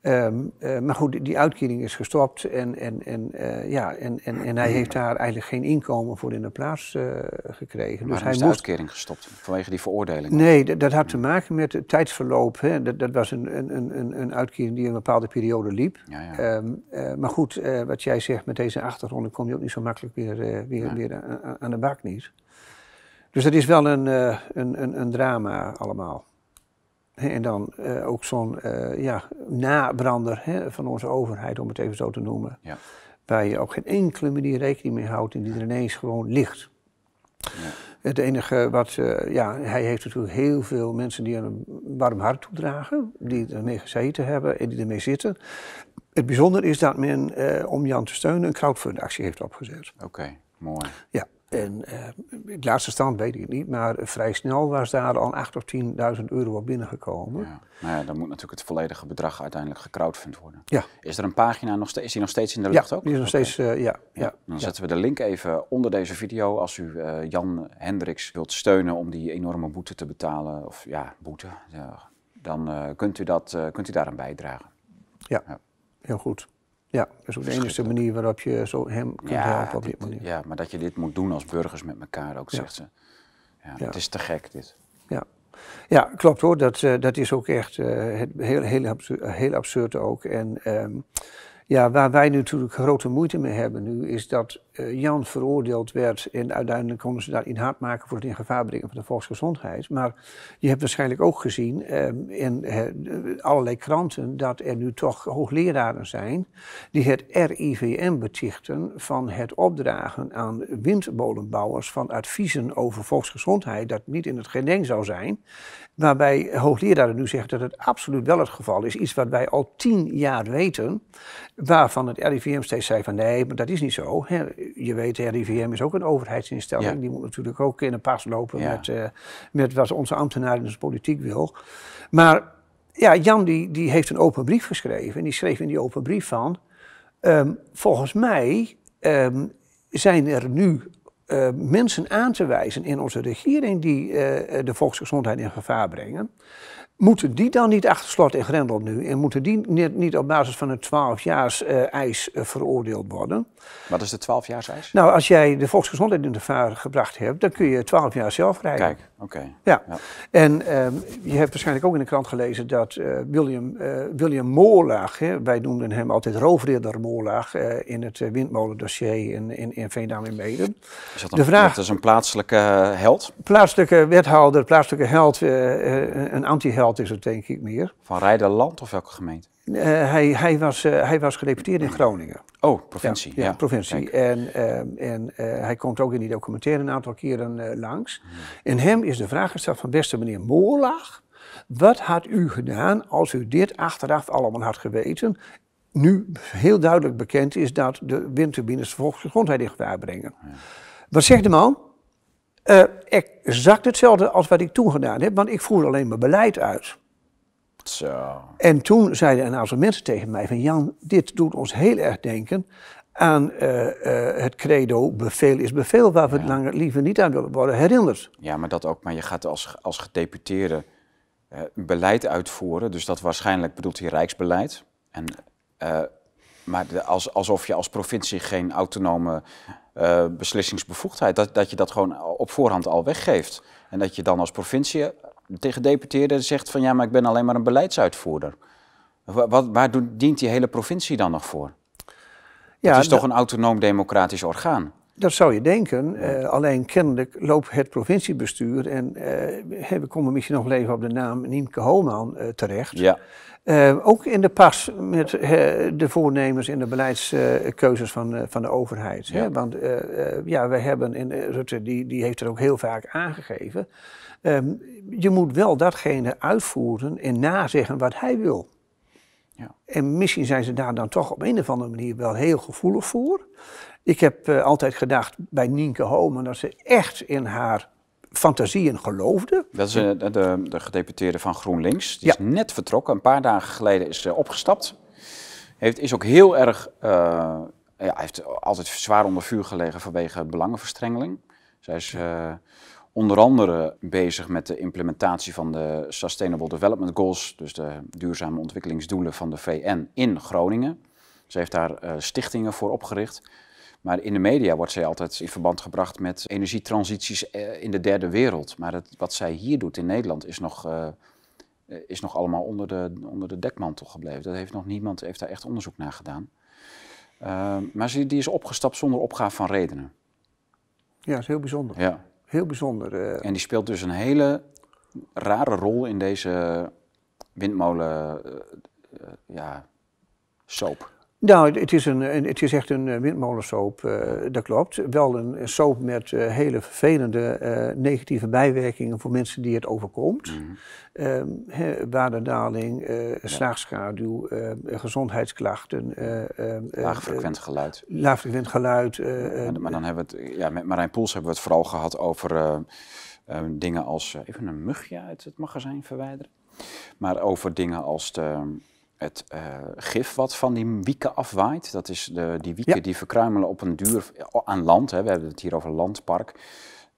Ehm, eh, maar goed, die uitkering is gestopt en, en, en, eh, ja, en, en, en hij heeft daar eigenlijk geen inkomen voor in de plaats eh, gekregen. Maar dus hij is de moest... uitkering gestopt vanwege die veroordeling? Nee, dat, had te maken met het tijdsverloop. Hè. Dat, dat was een, een, een, een uitkering die een bepaalde periode liep. Ehm, maar goed, wat jij zegt met deze achtergrond, kom je ook niet zo makkelijk weer, weer, weer aan, de bak niet. Dus dat is wel een, een, een, een drama allemaal. En dan eh, ook zo'n eh, ja, nabrander hè, van onze overheid, om het even zo te noemen. Ja. Waar je op geen enkele manier rekening mee houdt en die er ineens gewoon ligt. Ja. Het enige wat, eh, ja, hij heeft natuurlijk heel veel mensen die een warm hart toedragen, die ermee gezeten hebben en die ermee zitten. Het bijzonder is dat men om Jan te steunen een crowdfundactie heeft opgezet. Oké, mooi. Ja, en uh, eh, het laatste stand weet ik niet, maar vrij snel was daar al 8 of 10.000 euro op binnengekomen. Ja. Nou ja, dan moet natuurlijk het volledige bedrag uiteindelijk gecrowdfund worden. Ja. Is er een pagina nog steeds, is die nog steeds in de lucht ja, ook? Die is nog steeds, eh, ja, ja. Dan zetten we de link even onder deze video als u eh, Jan Hendricks wilt steunen om die enorme boete te betalen. Of ja, boete. dan kunt, u dat, kunt u daaraan bijdragen. ja. heel goed. Ja, dat is ook de enige manier waarop je zo hem kunt helpen op dit, manier. Ja, maar dat je dit moet doen als burgers met elkaar ook, zegt ze. Ja, Het is te gek dit. Ja, ja klopt hoor. Dat, eh, dat is ook echt uh, heel, heel, absurd, heel absurd ook. En ehm, ja, waar wij natuurlijk grote moeite mee hebben nu, is dat eh, Jan veroordeeld werd en uiteindelijk konden ze in hard maken voor het in gevaar brengen van de volksgezondheid. Maar je hebt waarschijnlijk ook gezien ehm, in eh, allerlei kranten dat er nu toch hoogleraren zijn die het RIVM betichten van het opdragen aan windmolenbouwers van adviezen over volksgezondheid dat niet in het geding zou zijn. Waarbij hoogleraren nu zeggen dat het absoluut wel het geval is. Iets wat wij al tien jaar weten, waarvan het RIVM steeds zei van nee, maar dat is niet zo je weet, RIVM is ook een overheidsinstelling. Die moet natuurlijk ook in de pas lopen met, eh, met wat onze ambtenaren in onze politiek wil. Maar ja, Jan die, die heeft een open brief geschreven. En die schreef in die open brief van... Ehm, volgens mij ehm, zijn er nu eh, mensen aan te wijzen in onze regering die eh, de volksgezondheid in gevaar brengen. Moeten die dan niet achter slot en grendel nu? En moeten die niet, niet op basis van een 12-jaars uh, veroordeeld worden? Wat is de 12-jaars eis? Nou, als jij de volksgezondheid in de gebracht hebt, dan kun je 12 jaar zelf rijden. Oké. Ja. En ehm, je hebt waarschijnlijk ook in de krant gelezen dat eh, William, eh, William Moorlaag, hè, wij noemden hem altijd roofridder Moorlaag uh, in het windmolendossier in, in, in Veenam in Meden. Is dat, een, vraag, dat is een plaatselijke held? Plaatselijke wethouder, plaatselijke held, een anti-held is het denk ik meer. Van Rijderland of welke gemeente? Eh, hij, hij, was, uh, hij was gedeputeerd in Groningen. Oh, provincie. Ja, provincie. En, ehm, en eh, hij komt ook in die documentaire een aantal keren langs. En hem is de vraag gesteld van beste meneer Moorlaag... wat had u gedaan als u dit achteraf allemaal had geweten... nu heel duidelijk bekend is dat de windturbines volgens de gezondheid in gevaar brengen? Wat zegt de man? exact hetzelfde als wat ik toen gedaan heb, want ik voer alleen mijn beleid uit. Zo. En toen zeiden een aantal mensen tegen mij van Jan, dit doet ons heel erg denken aan eh, eh, het credo Beveel is beveel, waar we het langer liever niet aan willen worden herinnerd. Ja, maar dat ook. Maar je gaat als, als gedeputeerde eh, beleid uitvoeren, dus dat waarschijnlijk bedoelt hij rijksbeleid. En, maar de, als, alsof je als provincie geen autonome beslissingsbevoegdheid, dat, dat je dat gewoon op voorhand al weggeeft. En dat je dan als provincie tegen gedeputeerden zegt van ja, maar ik ben alleen maar een beleidsuitvoerder. Wat, waar dient die hele provincie dan nog voor? Ja, het is toch een autonoom democratisch orgaan? Dat zou je denken, eh, alleen kennelijk loopt het provinciebestuur, en uh, we komen misschien nog even op de naam Niemke Holman eh, terecht, ja. ook in de pas met de voornemers in de beleidskeuzes van, van de overheid. Ja. Hè? Want ja, we hebben, in Rutte die, die heeft er ook heel vaak aangegeven, ehm, je moet wel datgene uitvoeren en nazeggen wat hij wil. Ja. En misschien zijn ze daar dan toch op een of andere manier wel heel gevoelig voor. Ik heb eh, altijd gedacht bij Nienke Homen dat ze echt in haar fantasieën geloofde. Dat is eh, de, de, gedeputeerde van GroenLinks. Die ja. is net vertrokken, een paar dagen geleden is ze opgestapt. Heeft, is ook heel erg, eh, ja, heeft altijd zwaar onder vuur gelegen vanwege belangenverstrengeling. Zij is onder andere bezig met de implementatie van de Sustainable Development Goals, dus de duurzame ontwikkelingsdoelen van de VN in Groningen. Ze heeft daar eh, stichtingen voor opgericht. Maar in de media wordt zij altijd in verband gebracht met energietransities eh, in de derde wereld. Maar het, wat zij hier doet in Nederland is nog, eh, is nog allemaal onder de, onder de dekmantel gebleven. Dat heeft nog niemand heeft daar echt onderzoek naar gedaan. maar ze, die is opgestapt zonder opgave van redenen. Ja, dat is heel bijzonder. Ja. Heel bijzonder. Eh. En die speelt dus een hele rare rol in deze windmolen eh, eh, ja, soap. Nou, het is, een, het is echt een eh, windmolensoop, eh, dat klopt. Wel een soop met eh, hele vervelende negatieve bijwerkingen voor mensen die het overkomt. Mm mhm. ehm, -hmm. um, waterdaling, slaagschaduw, gezondheidsklachten. Ehm, laagfrequent geluid. Laagfrequent geluid. Maar, maar, dan hebben we het, ja, met Marijn Poels hebben we het vooral gehad over dingen als even een mugje uit het magazijn verwijderen. Maar over dingen als de, het eh, gif wat van die wieken afwaait. Dat is de, die wieken die verkruimelen op een duur eh, aan land. Hè. We hebben het hier over landpark.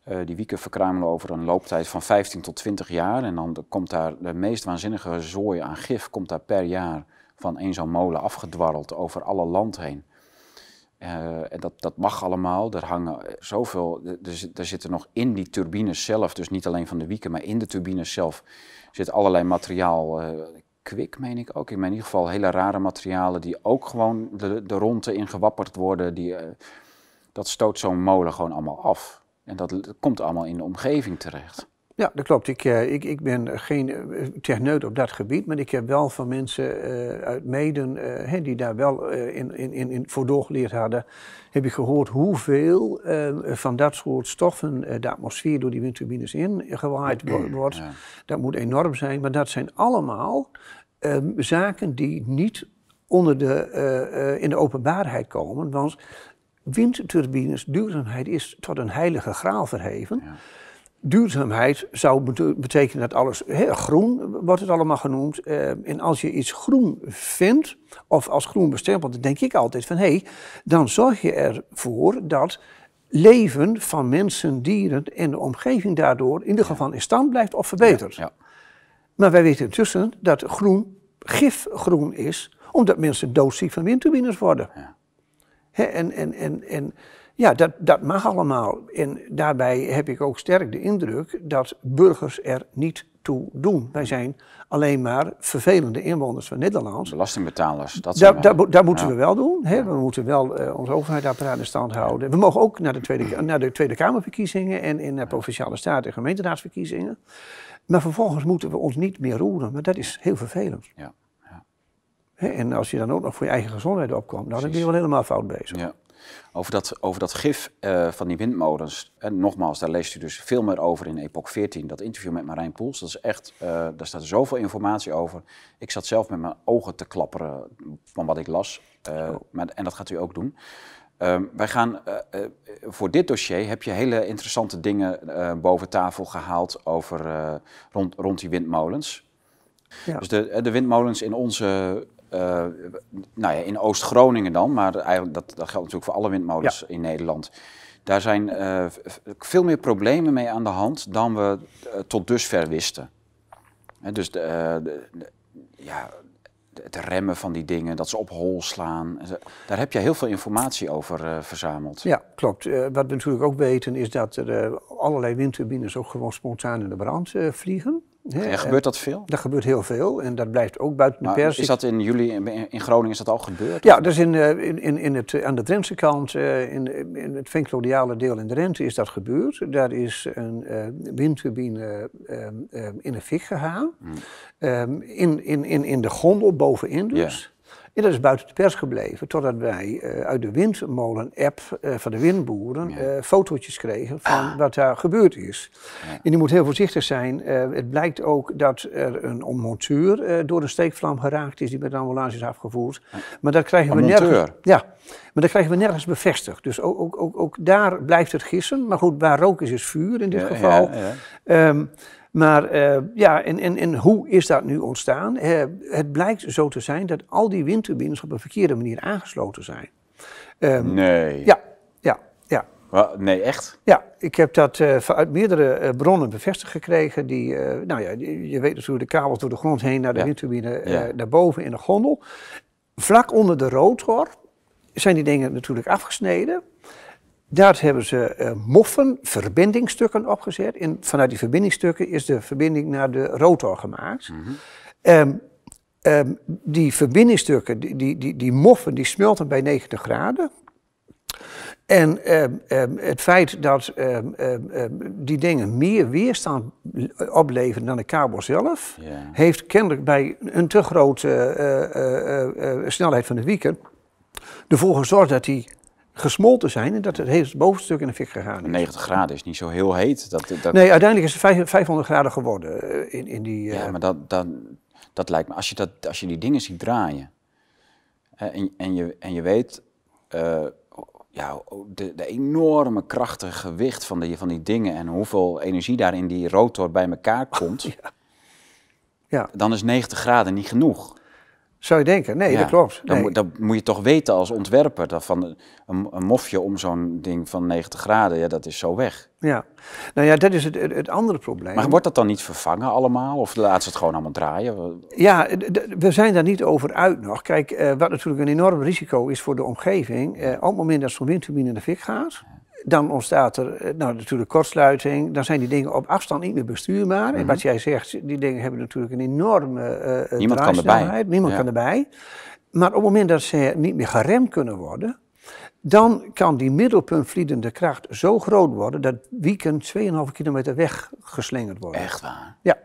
Eh, die wieken verkruimelen over een looptijd van 15 tot 20 jaar. En dan komt daar de meest waanzinnige zooi aan gif komt daar per jaar van één zo'n molen afgedwarreld over alle land heen. en dat, dat mag allemaal. Er hangen zoveel. Er, zitten nog in die turbines zelf, dus niet alleen van de wieken, maar in de turbines zelf zit allerlei materiaal kwik, meen ik ook. in ieder geval hele rare materialen die ook gewoon de, de ronde in gewapperd worden. Die, eh, dat stoot zo'n molen gewoon allemaal af. En dat, komt allemaal in de omgeving terecht. Ja, dat klopt. Ik, eh, ik, ik ben geen techneut op dat gebied, maar ik heb wel van mensen eh, uit Meden, die daar wel in, in, in, voor doorgeleerd hadden, heb ik gehoord hoeveel van dat soort stoffen de atmosfeer door die windturbines in wordt. Dat moet enorm zijn, maar dat zijn allemaal Ehm, zaken die niet onder de, eh, eh, in de openbaarheid komen. Want windturbines, duurzaamheid is tot een heilige graal verheven. Duurzaamheid zou betekenen dat alles groen wordt het allemaal genoemd. Ehm, en als je iets groen vindt of als groen bestempelt, dan denk ik altijd van hé, hey, dan zorg je ervoor dat leven van mensen, dieren en de omgeving daardoor in ieder geval in stand blijft of verbetert. ja. Maar wij weten intussen dat groen gifgroen is, omdat mensen doodziek van windturbines worden. Ja. en, en, en, en ja, dat, dat mag allemaal. En daarbij heb ik ook sterk de indruk dat burgers er niet toe doen. Wij zijn alleen maar vervelende inwoners van Nederland. Belastingbetalers, dat da, da, moeten we wel doen. We moeten wel uh, ons overheidsapparaat in stand houden. We mogen ook naar de Tweede, naar de tweede Kamerverkiezingen en in de Provinciale Staten- en gemeenteraadsverkiezingen. Maar vervolgens moeten we ons niet meer roeren, maar dat is heel vervelend. Ja. ja. en als je dan ook nog voor je eigen gezondheid opkomt, nou, dan ben je wel helemaal fout bezig. Ja. Over, dat, over dat gif eh, van die windmolens, en nogmaals, daar leest u dus veel meer over in Epoch 14, dat interview met Marijn Poels. Dat is echt, eh, daar staat zoveel informatie over. Ik zat zelf met mijn ogen te klapperen van wat ik las, eh, oh. en dat gaat u ook doen. Ehm, wij gaan, eh, eh, voor dit dossier heb je hele interessante dingen eh, boven tafel gehaald over, rond, rond die windmolens. Ja. Dus de, de windmolens in onze, nou ja, in Oost-Groningen dan, maar eigenlijk dat, dat geldt natuurlijk voor alle windmolens in Nederland. Daar zijn veel meer problemen mee aan de hand dan we tot dusver wisten. dus de, de ja, het remmen van die dingen, dat ze op hol slaan. Daar heb je heel veel informatie over eh, verzameld. Ja, klopt. Eh, wat we natuurlijk ook weten is dat er eh, allerlei windturbines ook gewoon spontaan in de brand vliegen. Hè? En gebeurt dat veel? Dat gebeurt heel veel en dat blijft ook buiten de pers. Is dat in jullie, in Groningen is dat al gebeurd? Ja, dus in, eh, in, in het, aan de Drentse kant, eh, in, in het venklodiale deel in Drenthe is dat gebeurd. Daar is een uh, windturbine ehm, ehm, in een fik gegaan. Hmm. Ehm, in, in, in, in de gondel bovenin dus. En dat is buiten de pers gebleven, totdat wij eh, uit de windmolen-app eh, van de windboeren foto's eh, fotootjes kregen van ah. wat daar gebeurd is. En je moet heel voorzichtig zijn. het blijkt ook dat er een montuur door een steekvlam geraakt is die met de ambulance is afgevoerd. Maar dat krijgen we nergens. Ja, maar dat krijgen we nergens bevestigd. Dus ook, ook, ook, ook daar blijft het gissen. Maar goed, waar rook is, is vuur in dit geval. Um, maar eh, ja, en, en, en hoe is dat nu ontstaan? Eh, het blijkt zo te zijn dat al die windturbines op een verkeerde manier aangesloten zijn. Ehm, nee. Ja, ja, ja. Nee, echt? Ja, ik heb dat uh, uit meerdere bronnen bevestigd gekregen. Die, nou ja, je weet natuurlijk de kabels door de grond heen naar de windturbine, naar boven in de gondel. Vlak onder de rotor zijn die dingen natuurlijk afgesneden. Daar hebben ze eh, moffen, verbindingstukken opgezet. En vanuit die verbindingstukken is de verbinding naar de rotor gemaakt. Mm die verbindingstukken, die, die, die, moffen, die smelten bij 90 graden. En ehm, het feit dat die dingen meer weerstand opleveren dan de kabel zelf, heeft kennelijk bij een te grote eh, eh, snelheid van de wieken ervoor gezorgd dat die gesmolten zijn en dat het hele bovenstuk in de fik gegaan is. 90 graden is niet zo heel heet. Dat, dat... Nee, uiteindelijk is het 500 graden geworden eh, in, in die... Ja, eh, maar dat, dat, dat lijkt me, als je, dat, als je die dingen ziet draaien en, en, je, en je weet eh, ja, de, de, enorme krachtige gewicht van die, van die dingen en hoeveel energie daar in die rotor bij elkaar komt, ja. Ja. dan is 90 graden niet genoeg. Zou je denken? Nee, dat klopt. Nee. Dan, moet, moet je toch weten als ontwerper dat van een, een mofje om zo'n ding van 90 graden, ja, dat is zo weg. Ja, nou ja, dat is het, het, andere probleem. Maar wordt dat dan niet vervangen allemaal? Of laat ze het gewoon allemaal draaien? Ja, we zijn daar niet over uit nog. Kijk, eh, wat natuurlijk een enorm risico is voor de omgeving, uh, op het moment dat zo'n windturbine in de fik gaat, dan ontstaat er eh, nou, natuurlijk kortsluiting. Dan zijn die dingen op afstand niet meer bestuurbaar. En mhm. wat jij zegt, die dingen hebben natuurlijk een enorme uh, Niemand kan erbij. Niemand kan erbij. Maar op het moment dat ze niet meer geremd kunnen worden, dan kan die middelpuntvliedende kracht zo groot worden dat wieken 2,5 kilometer weggeslingerd wordt. Echt waar? Ja.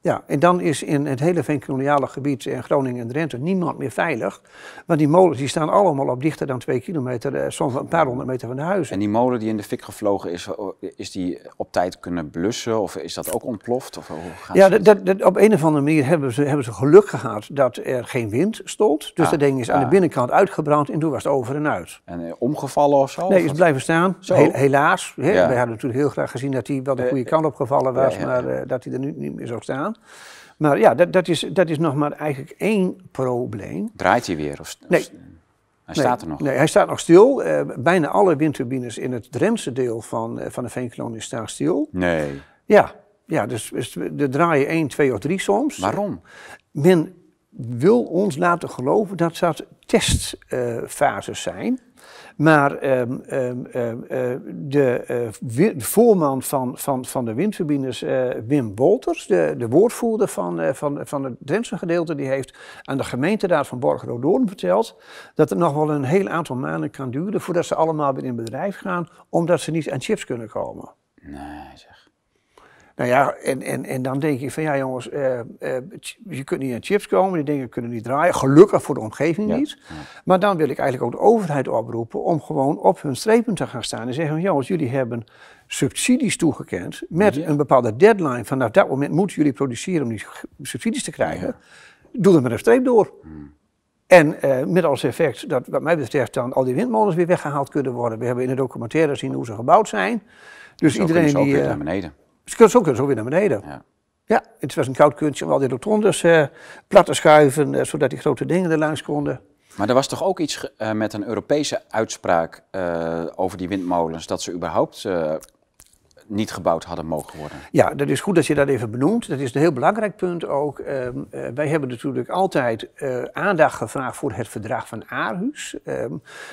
Ja, en dan is in het hele venkoloniale gebied in Groningen en Drenthe niemand meer veilig. Want die molens die staan allemaal op dichter dan twee kilometer, eh, soms een paar honderd meter van de huizen. En die molen die in de fik gevlogen is, oh, is die op tijd kunnen blussen? Of is dat ook ontploft? Of oh, hoe gaat ja, dat, op een of andere manier hebben ze, hebben ze geluk gehad dat er geen wind stond. Dus ah, dat ding is aan ah. de binnenkant uitgebrand en toen was het over en uit. En eh, omgevallen of zo? Nee, is blijven staan. helaas. Hè? Wij hadden natuurlijk heel graag gezien dat hij wel de eh, goede kant opgevallen was, maar dat hij er nu niet meer zou staan. Maar ja, dat, dat, is, dat is nog maar eigenlijk één probleem. Draait hij weer? Of, nee. hij staat er nog? Nee, hij staat nog stil. Eh, bijna alle windturbines in het Drentse deel van, eh, van de veenkolonie staan stil. Nee. Ja, ja dus, dus er draaien één, twee of drie soms. Waarom? Men wil ons laten geloven dat dat testfases zijn. Maar ehm, ehm, ehm, eh, de, eh, de, voorman van, van, van de windturbines, eh, Wim Bolters, de, de woordvoerder van, van, van het Drentse gedeelte, die heeft aan de gemeenteraad van Borgeroodoorn verteld dat het nog wel een heel aantal maanden kan duren voordat ze allemaal weer in bedrijf gaan, omdat ze niet aan chips kunnen komen. Nee, zeg. Nou ja, en, en, en dan denk je, van ja jongens, eh, eh, je kunt niet aan chips komen, die dingen kunnen niet draaien, gelukkig voor de omgeving niet. Maar dan wil ik eigenlijk ook de overheid oproepen om gewoon op hun strepen te gaan staan en zeggen jongens, jullie hebben subsidies toegekend met een bepaalde deadline. Vanaf dat moment moeten jullie produceren om die subsidies te krijgen. Doe er met een streep door. Hmm. En eh, met als effect dat, wat mij betreft, dan al die windmolens weer weggehaald kunnen worden. We hebben in de documentaire zien hoe ze gebouwd zijn. Dus Zo iedereen die. naar beneden. Dus zo kunnen ze ook weer naar beneden. Ja. ja het was een koud kunstje om al die rotondes uh, plat te schuiven, eh, zodat die grote dingen er langs konden. Maar er was toch ook iets eh, met een Europese uitspraak over die windmolens, dat ze überhaupt niet gebouwd hadden mogen worden. Ja, dat is goed dat je dat even benoemt. Dat is een heel belangrijk punt ook. Ehm, eh, wij hebben natuurlijk altijd eh, aandacht gevraagd voor het verdrag van Aarhus. Ehm,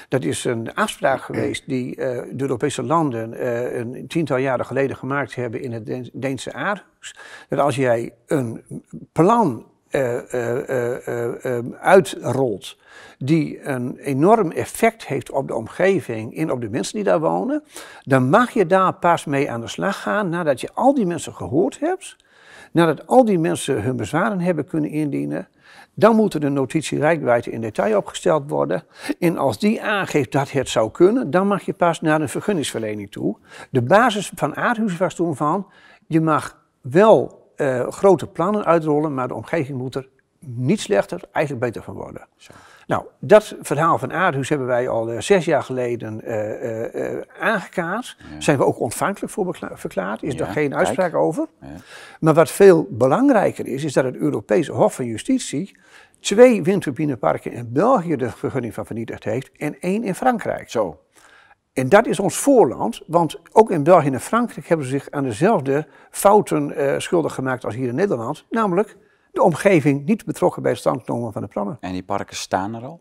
dat is een afspraak geweest die eh, de Europese landen een tiental jaren geleden gemaakt hebben in het Deense Aarhus. Dat als jij een plan uh, uitrolt. Die een enorm effect heeft op de omgeving en op de mensen die daar wonen. Dan mag je daar pas mee aan de slag gaan nadat je al die mensen gehoord hebt. Nadat al die mensen hun bezwaren hebben kunnen indienen. Dan moet er een notitie rijkwijde in detail opgesteld worden. En als die aangeeft dat het zou kunnen, dan mag je pas naar de vergunningsverlening toe. De basis van Aardhuis was toen van, je mag wel eh, grote plannen uitrollen, maar de omgeving moet er niet slechter, eigenlijk beter van worden. Nou, dat verhaal van Aardhuis hebben wij al eh, zes jaar geleden eh, aangekaart. Ja. Zijn we ook ontvankelijk voor verklaard, is daar geen uitspraak over. Maar wat veel belangrijker is, is dat het Europese Hof van Justitie twee windturbineparken in België de vergunning van vernietigd heeft en één in Frankrijk. Zo. En dat is ons voorland, want ook in België en Frankrijk hebben ze zich aan dezelfde fouten eh, schuldig gemaakt als hier in Nederland. Namelijk de omgeving niet betrokken bij het standnomen van de plannen. En die parken staan er al?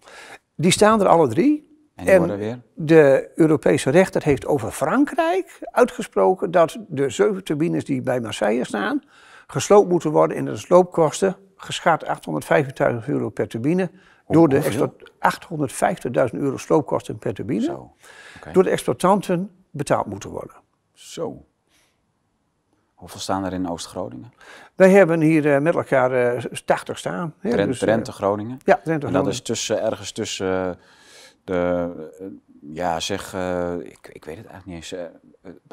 Die staan er alle drie. En, die worden weer? de Europese rechter heeft over Frankrijk uitgesproken dat de zeven turbines die bij Marseille staan, gesloopt moeten worden in de sloopkosten, geschat 850.000 euro per turbine, door de 850.000 euro sloopkosten per turbine. Zo door de exploitanten betaald moeten worden. Zo. Hoeveel staan er in Oost-Groningen? Wij hebben hier eh, met elkaar 80 eh, staan. Hè? Dus, eh, Groningen? Ja, Drenthe, Groningen. En dat is tussen, ergens tussen de, ja zeg, ik, ik weet het eigenlijk niet eens,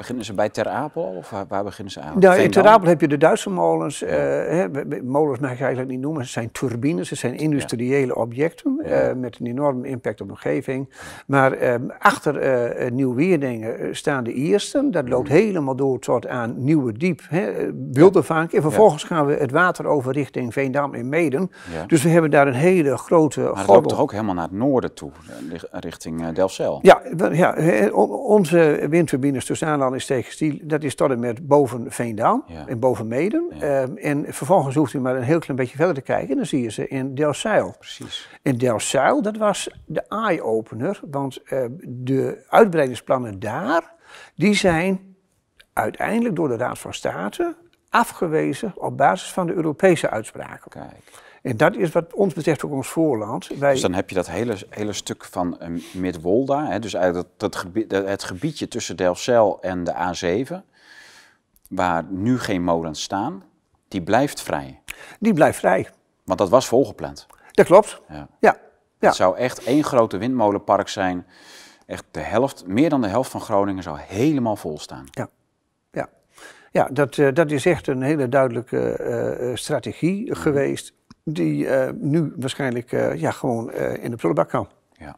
Beginnen ze bij Ter Apel of waar, beginnen ze aan? Nou, in Ter Apel heb je de Duitse molens. Eh, molens mag je eigenlijk niet noemen. Ze zijn turbines, ze zijn industriële objecten eh, met een enorme impact op de omgeving. Maar ehm, achter eh, Nieuw-Wierdingen staan de eerste. Dat loopt mhm. helemaal door tot aan Nieuwe Diep, hè, vaak. En vervolgens gaan we het water over richting Veendam in Meden. Dus we hebben daar een hele grote Maar het loopt toch ook helemaal naar het noorden toe, richting Delfzijl? Ja, ja onze windturbines tussen is tegenstil. dat is tot en met boven Veendam en boven Meden. Ehm, en vervolgens hoeft u maar een heel klein beetje verder te kijken en dan zie je ze in Delfzijl. Precies. In Delfzijl, dat was de eye-opener, want ehm, de uitbreidingsplannen daar, die zijn uiteindelijk door de Raad van State afgewezen op basis van de Europese uitspraken. Kijk. En dat is wat ons betreft ook ons voorland. Wij... Dus dan heb je dat hele, hele stuk van uh, Midwolda, hè, dus eigenlijk dat, dat gebied, het gebiedje tussen Delcel en de A7, waar nu geen molens staan, die blijft vrij. Die blijft vrij. Want dat was volgepland. Dat klopt. Ja. ja. Het zou echt één grote windmolenpark zijn. Echt de helft, meer dan de helft van Groningen zou helemaal vol staan. Ja. Ja, ja dat, eh, dat is echt een hele duidelijke eh, strategie mhm. geweest die eh, nu waarschijnlijk eh, ja, gewoon eh, in de prullenbak kan. Ja.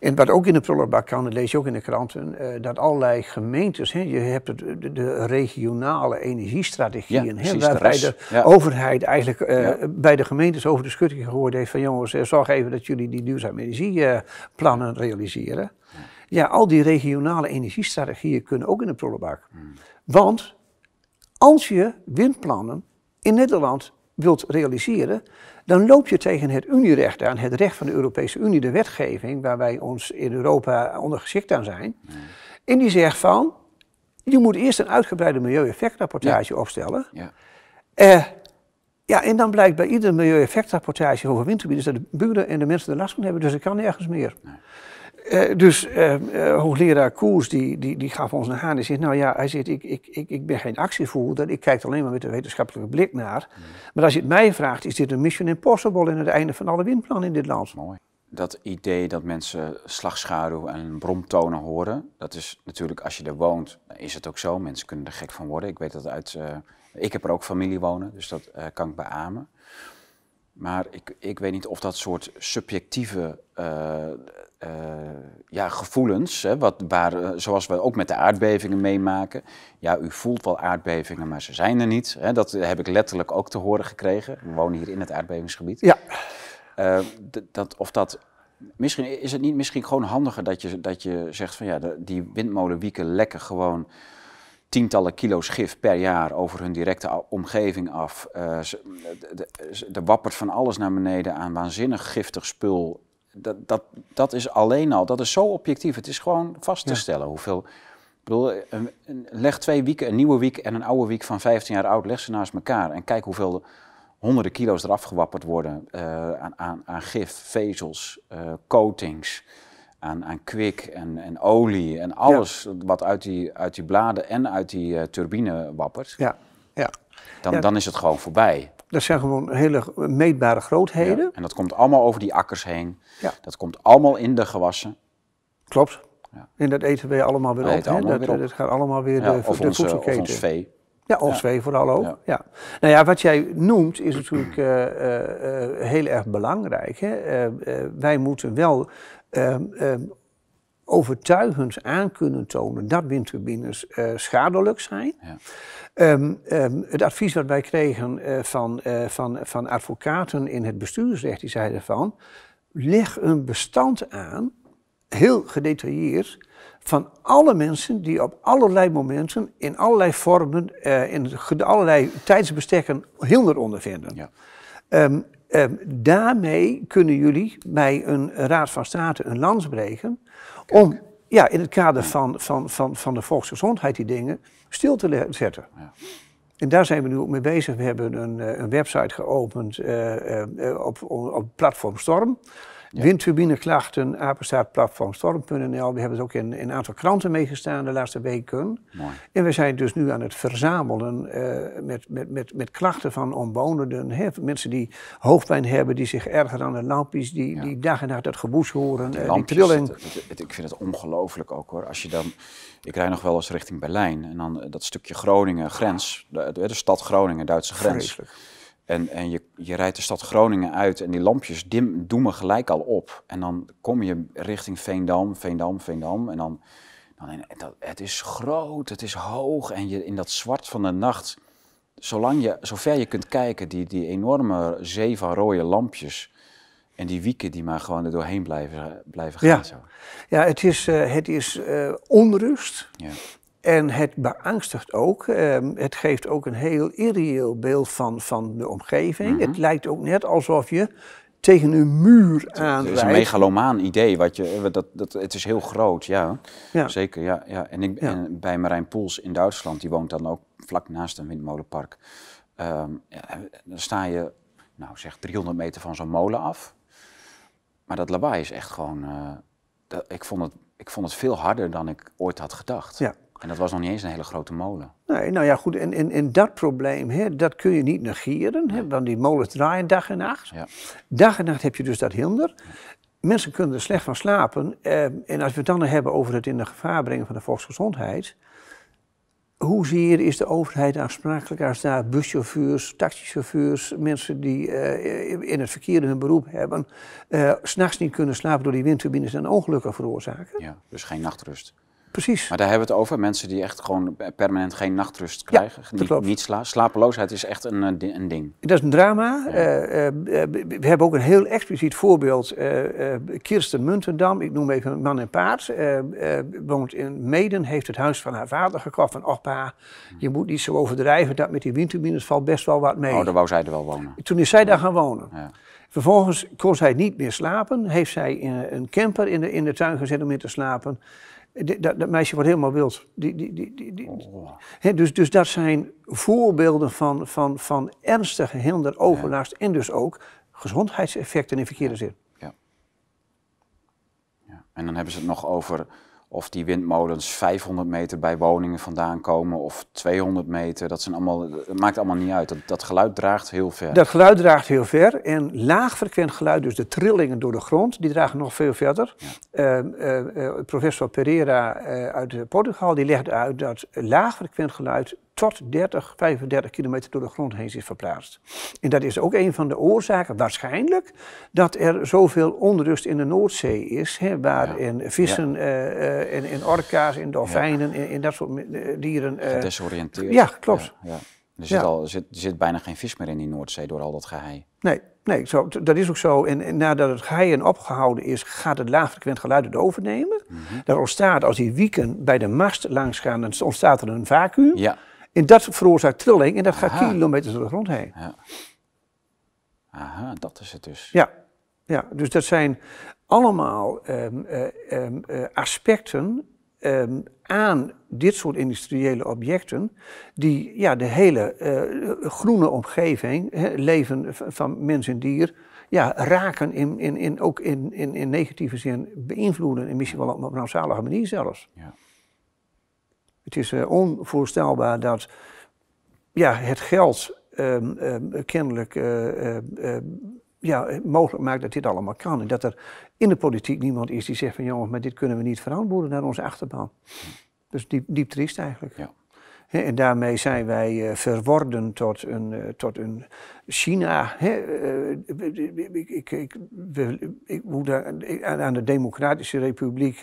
En wat ook in de prullenbak kan, dat lees je ook in de kranten, dat allerlei gemeentes, hè, je hebt het, de, de, regionale energiestrategieën, ja, waarbij de, overheid eigenlijk bij de gemeentes over de schutting gehoord heeft van jongens, zorg even dat jullie die duurzame energieplannen realiseren. Ja, al die regionale energiestrategieën kunnen ook in de prullenbak. Hmm. Want als je windplannen in Nederland wilt realiseren, dan loop je tegen het Unierecht aan, het recht van de Europese Unie, de wetgeving waar wij ons in Europa ondergeschikt aan zijn. En die zegt van, je moet eerst een uitgebreide milieueffectrapportage ja. opstellen. Ja. Eh, ja, en dan blijkt bij ieder milieueffectrapportage over winterbieders dat de buren en de mensen er last van hebben, dus het kan nergens meer. Nee. Eh, dus ehm, eh, hoogleraar Koers die, die, die gaf ons een haan. Die zegt, nou ja, hij zegt, ik, ik, ik, ik ben geen actievoerder. Ik kijk er alleen maar met een wetenschappelijke blik naar. Mm. Maar als je het mij vraagt, is dit een mission impossible in het einde van alle windplannen in dit land? Mooi. Dat idee dat mensen slagschaduw en bromtonen horen, dat is natuurlijk als je er woont, is het ook zo. Mensen kunnen er gek van worden. Ik weet dat uit, eh, ik heb er ook familie wonen, dus dat kan ik beamen. Maar ik, ik weet niet of dat soort subjectieve eh, ja, gevoelens, hè, wat, waar, eh, zoals we ook met de aardbevingen meemaken. Ja, u voelt wel aardbevingen, maar ze zijn er niet. Hè, dat heb ik letterlijk ook te horen gekregen. We wonen hier in het aardbevingsgebied. Ja. Eh, dat, of dat, misschien is het niet misschien gewoon handiger dat je, dat je zegt van ja, die windmolenwieken lekken gewoon tientallen kilo's gif per jaar over hun directe omgeving af. Er wappert van alles naar beneden aan waanzinnig giftig spul dat, dat, dat is alleen al, dat is zo objectief. Het is gewoon vast te stellen hoeveel. Ik bedoel, een, een, leg twee weken een nieuwe wiek en een oude wiek van 15 jaar oud, leg ze naast elkaar en kijk hoeveel honderden kilo's eraf gewapperd worden eh, aan, aan, aan, gif, vezels, eh, coatings, aan, aan kwik en, en olie en alles wat uit die, uit die bladen en uit die eh, turbine wappert. Ja. Ja. Dan, ja. dan is het gewoon voorbij. Dat zijn gewoon hele meetbare grootheden. en dat komt allemaal over die akkers heen. Ja. Dat komt allemaal in de gewassen. Klopt. Ja. En dat eten we allemaal weer, op, allemaal weer dat, op. gaat allemaal weer de, of de voedselketen. Of ons vee. Ja, ons vee vooral ook. Ja. Nou ja, wat jij noemt is natuurlijk eh, eh, eh, heel erg belangrijk. Hè? wij moeten wel ehm, ehm, overtuigend aan kunnen tonen dat windturbines eh, schadelijk zijn. Ja. Ehm, ehm, het advies wat wij kregen eh, van, eh, van, van advocaten in het bestuursrecht, die zeiden van, leg een bestand aan, heel gedetailleerd, van alle mensen die op allerlei momenten, in allerlei vormen, in allerlei tijdsbestekken hinder ondervinden. Ja. Ehm, daarmee kunnen jullie bij een Raad van State een lans breken om ja, in het kader van, van, van, van de volksgezondheid die dingen stil te zetten. Ja. En daar zijn we nu ook mee bezig. We hebben een, eh, een website geopend eh, eh, op, op platform Storm. Windturbineklachten, apenstaartplatformstorm.nl. We hebben het ook in een aantal kranten meegestaan de laatste weken. En we zijn dus nu aan het verzamelen eh, met, met, met, met klachten van omwonenden. Hè? Mensen die hoofdpijn hebben, die zich erger aan de lampjes, die, die dag en nacht dat geboes horen, eh, die ik vind het ongelooflijk ook hoor. Als je dan, ik rijd nog wel eens richting Berlijn en dan eh, dat stukje Groningen grens, de, de, stad Groningen, Duitse grens. En, en je, je rijdt de stad Groningen uit en die lampjes dim, doemen gelijk al op. En dan kom je richting Veendam, Veendam, Veendam. En dan, dan het is groot, het is hoog. En je, in dat zwart van de nacht, zolang je, zover je kunt kijken, die, die enorme zee van rode lampjes. En die wieken die maar gewoon er doorheen blijven, blijven gaan. Ja, zo. ja het is, eh, het is eh, onrust. Ja. En het beangstigt ook. Ehm, het geeft ook een heel irreëel beeld van, van de omgeving. Mhm. Het lijkt ook net alsof je tegen een muur aan. Het is een megalomaan idee. Wat je, eh, dat, dat, het is heel groot, ja. ja. Zeker, ja. ja. En, ik, bij Marijn Poels in Duitsland, die woont dan ook vlak naast een windmolenpark. Ehm, ja, dan sta je, nou zeg, 300 meter van zo'n molen af. Maar dat lawaai is echt gewoon... Eh, dat, ik, vond het, ik vond het veel harder dan ik ooit had gedacht. Ja. En dat was nog niet eens een hele grote molen. Nee, nou ja, goed. En, en, dat probleem, hè, dat kun je niet negeren. Hè, want die molens draaien dag en nacht. Ja. Dag en nacht heb je dus dat hinder. Mensen kunnen er slecht van slapen. Eh, en als we het dan hebben over het in de gevaar brengen van de volksgezondheid. Hoezeer is de overheid aansprakelijk als daar buschauffeurs, taxichauffeurs, mensen die eh, in het verkeer hun beroep hebben, eh, s'nachts niet kunnen slapen door die windturbines en ongelukken veroorzaken? Ja, dus geen nachtrust. Precies. Maar daar hebben we het over. Mensen die echt gewoon permanent geen nachtrust krijgen. die niet, niet slapeloosheid is echt een, eh, een ding. Dat is een drama. Eh, eh, we hebben ook een heel expliciet voorbeeld. Kirsten Muntendam, ik noem even man en paard, woont in Meden, heeft het huis van haar vader gekocht. Van, opa. je moet niet zo overdrijven, dat met die windturbines valt best wel wat mee. Oh, daar wou zij er wel wonen. Toen is zij daar gaan wonen. Vervolgens kon zij niet meer slapen, heeft zij een camper in de, in de tuin gezet om in te slapen. Dat, dat, meisje wordt helemaal wild. Die, die, die, oh. dus, dus dat zijn voorbeelden van, van, van ernstige hinder, overlast en dus ook gezondheidseffecten in verkeerde zin. Ja. ja. En dan hebben ze het nog over of die windmolens 500 meter bij woningen vandaan komen of 200 meter. Dat, zijn allemaal, maakt allemaal niet uit. Dat, dat geluid draagt heel ver. Dat geluid draagt heel ver. En laagfrequent geluid, dus de trillingen door de grond, die dragen nog veel verder. Ehm, ehm, eh, professor Pereira eh, uit Portugal die legde uit dat laagfrequent geluid tot 30, 35 kilometer door de grond heen is verplaatst. En dat is ook een van de oorzaken, waarschijnlijk, dat er zoveel onrust in de Noordzee is, hè, waarin vissen ja. en, eh, eh, orka's in dolfijnen ja. en, dat soort eh, dieren... Uh, Gedesoriënteerd. Ja, klopt. Er, zit al, zit, zit bijna geen vis meer in die Noordzee door al dat gehei. Nee, Nee, zo, dat is ook zo. En, nadat het geheien opgehouden is, gaat het laagfrequent geluid het overnemen. Mm -hmm. Daar ontstaat als die wieken bij de mast langs gaan, dan ontstaat er een vacuüm. Ja. En dat veroorzaakt trilling en dat gaat kilometer kilometers door de grond heen. Ja. Aha, dat is het dus. Ja, ja dus dat zijn allemaal ehm, eh, ehm, eh, aspecten ehm, aan dit soort industriële objecten, die ja, de hele eh, groene omgeving, leven van mens en dier, ja, raken in, in, in, ook in, in, in negatieve zin beïnvloeden. En misschien wel op een rampzalige manier zelfs. Ja. Het is eh, onvoorstelbaar dat ja, het geld ehm, ehm, kennelijk eh, eh, ehm, ja, mogelijk maakt dat dit allemaal kan. En dat er in de politiek niemand is die zegt van jongens, maar dit kunnen we niet verantwoorden naar onze achterban. Dus diep, diep triest eigenlijk. en daarmee zijn wij uh, verworden tot een, tot een China. ik, ik, moet aan, aan de Democratische Republiek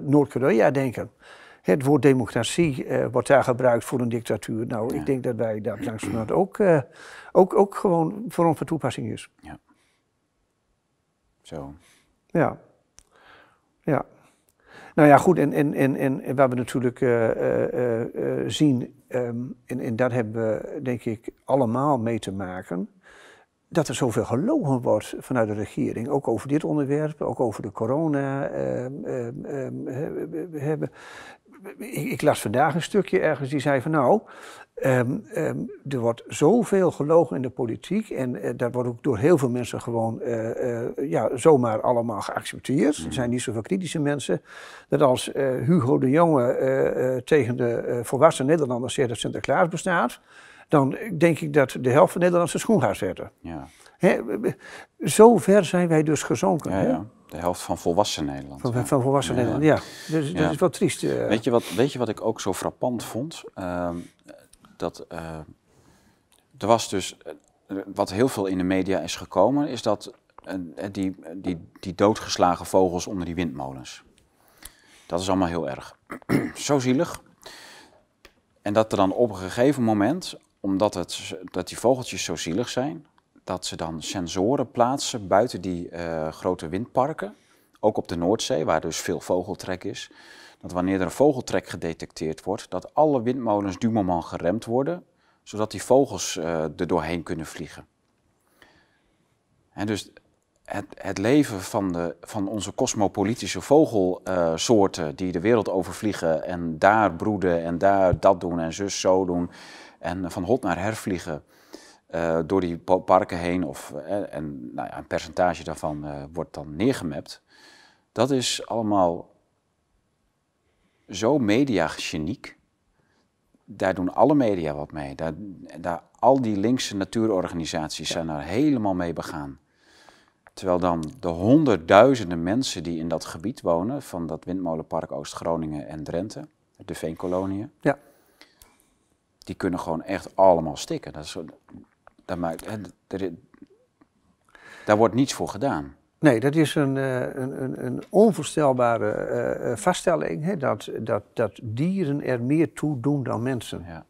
Noord-Korea denken. Het woord democratie eh, wordt daar gebruikt voor een dictatuur. Nou, ik denk dat wij daar langs dat ook, eh, ook, ook gewoon voor ons van toepassing is. Ja. Zo. Ja. Ja. Nou ja, goed, en, en, en, en we we natuurlijk eh, zien, ehm, en, en daar hebben we denk ik allemaal mee te maken, dat er zoveel gelogen wordt vanuit de regering. Ook over dit onderwerp, ook over de corona. Ehm, ehm, hebben ik, las vandaag een stukje ergens die zei van nou, ehm, ehm, er wordt zoveel gelogen in de politiek en eh, dat wordt ook door heel veel mensen gewoon eh, eh, ja, zomaar allemaal geaccepteerd. Er mhm. zijn niet zoveel kritische mensen. Dat als Hugo de Jonge tegen de volwassen Nederlanders zegt dat Sinterklaas bestaat, dan denk ik dat de helft van Nederlandse schoen gaat zetten. Ja. Hè, zo ver zijn wij dus gezonken. ja. De helft van volwassen Nederland. Van, volwassen Nederland, ja. Dus dat is wel triest. Eh. Weet, je wat, weet je wat ik ook zo frappant vond? Ehm, dat eh, er was dus, eh, wat heel veel in de media is gekomen, is dat die, die, die doodgeslagen vogels onder die windmolens. Dat is allemaal heel erg. zo zielig. En dat er dan op een gegeven moment, omdat het, dat die vogeltjes zo zielig zijn, dat ze dan sensoren plaatsen buiten die eh, grote windparken, ook op de Noordzee, waar dus veel vogeltrek is. Dat wanneer er een vogeltrek gedetecteerd wordt, dat alle windmolens du moment geremd worden, zodat die vogels eh, er doorheen kunnen vliegen. En dus het, het, leven van, de, van onze cosmopolitische vogelsoorten eh, die de wereld overvliegen en daar broeden en daar dat doen en zus zo doen en van hot naar her vliegen, eh, door die parken heen. Of, eh, en nou ja, een percentage daarvan eh, wordt dan neergemapt. Dat is allemaal zo mediageniek. Daar doen alle media wat mee. Daar, daar, al die linkse natuurorganisaties zijn daar helemaal mee begaan. Terwijl dan de honderdduizenden mensen die in dat gebied wonen, van dat windmolenpark Oost-Groningen en Drenthe, de veenkoloniën, ja. die kunnen gewoon echt allemaal stikken. Dat is, daar, wordt niets voor gedaan. Nee, dat is een, eh, een, een onvoorstelbare eh, eh, vaststelling, hè, dat, dat, dat dieren er meer toe doen dan mensen. Ja.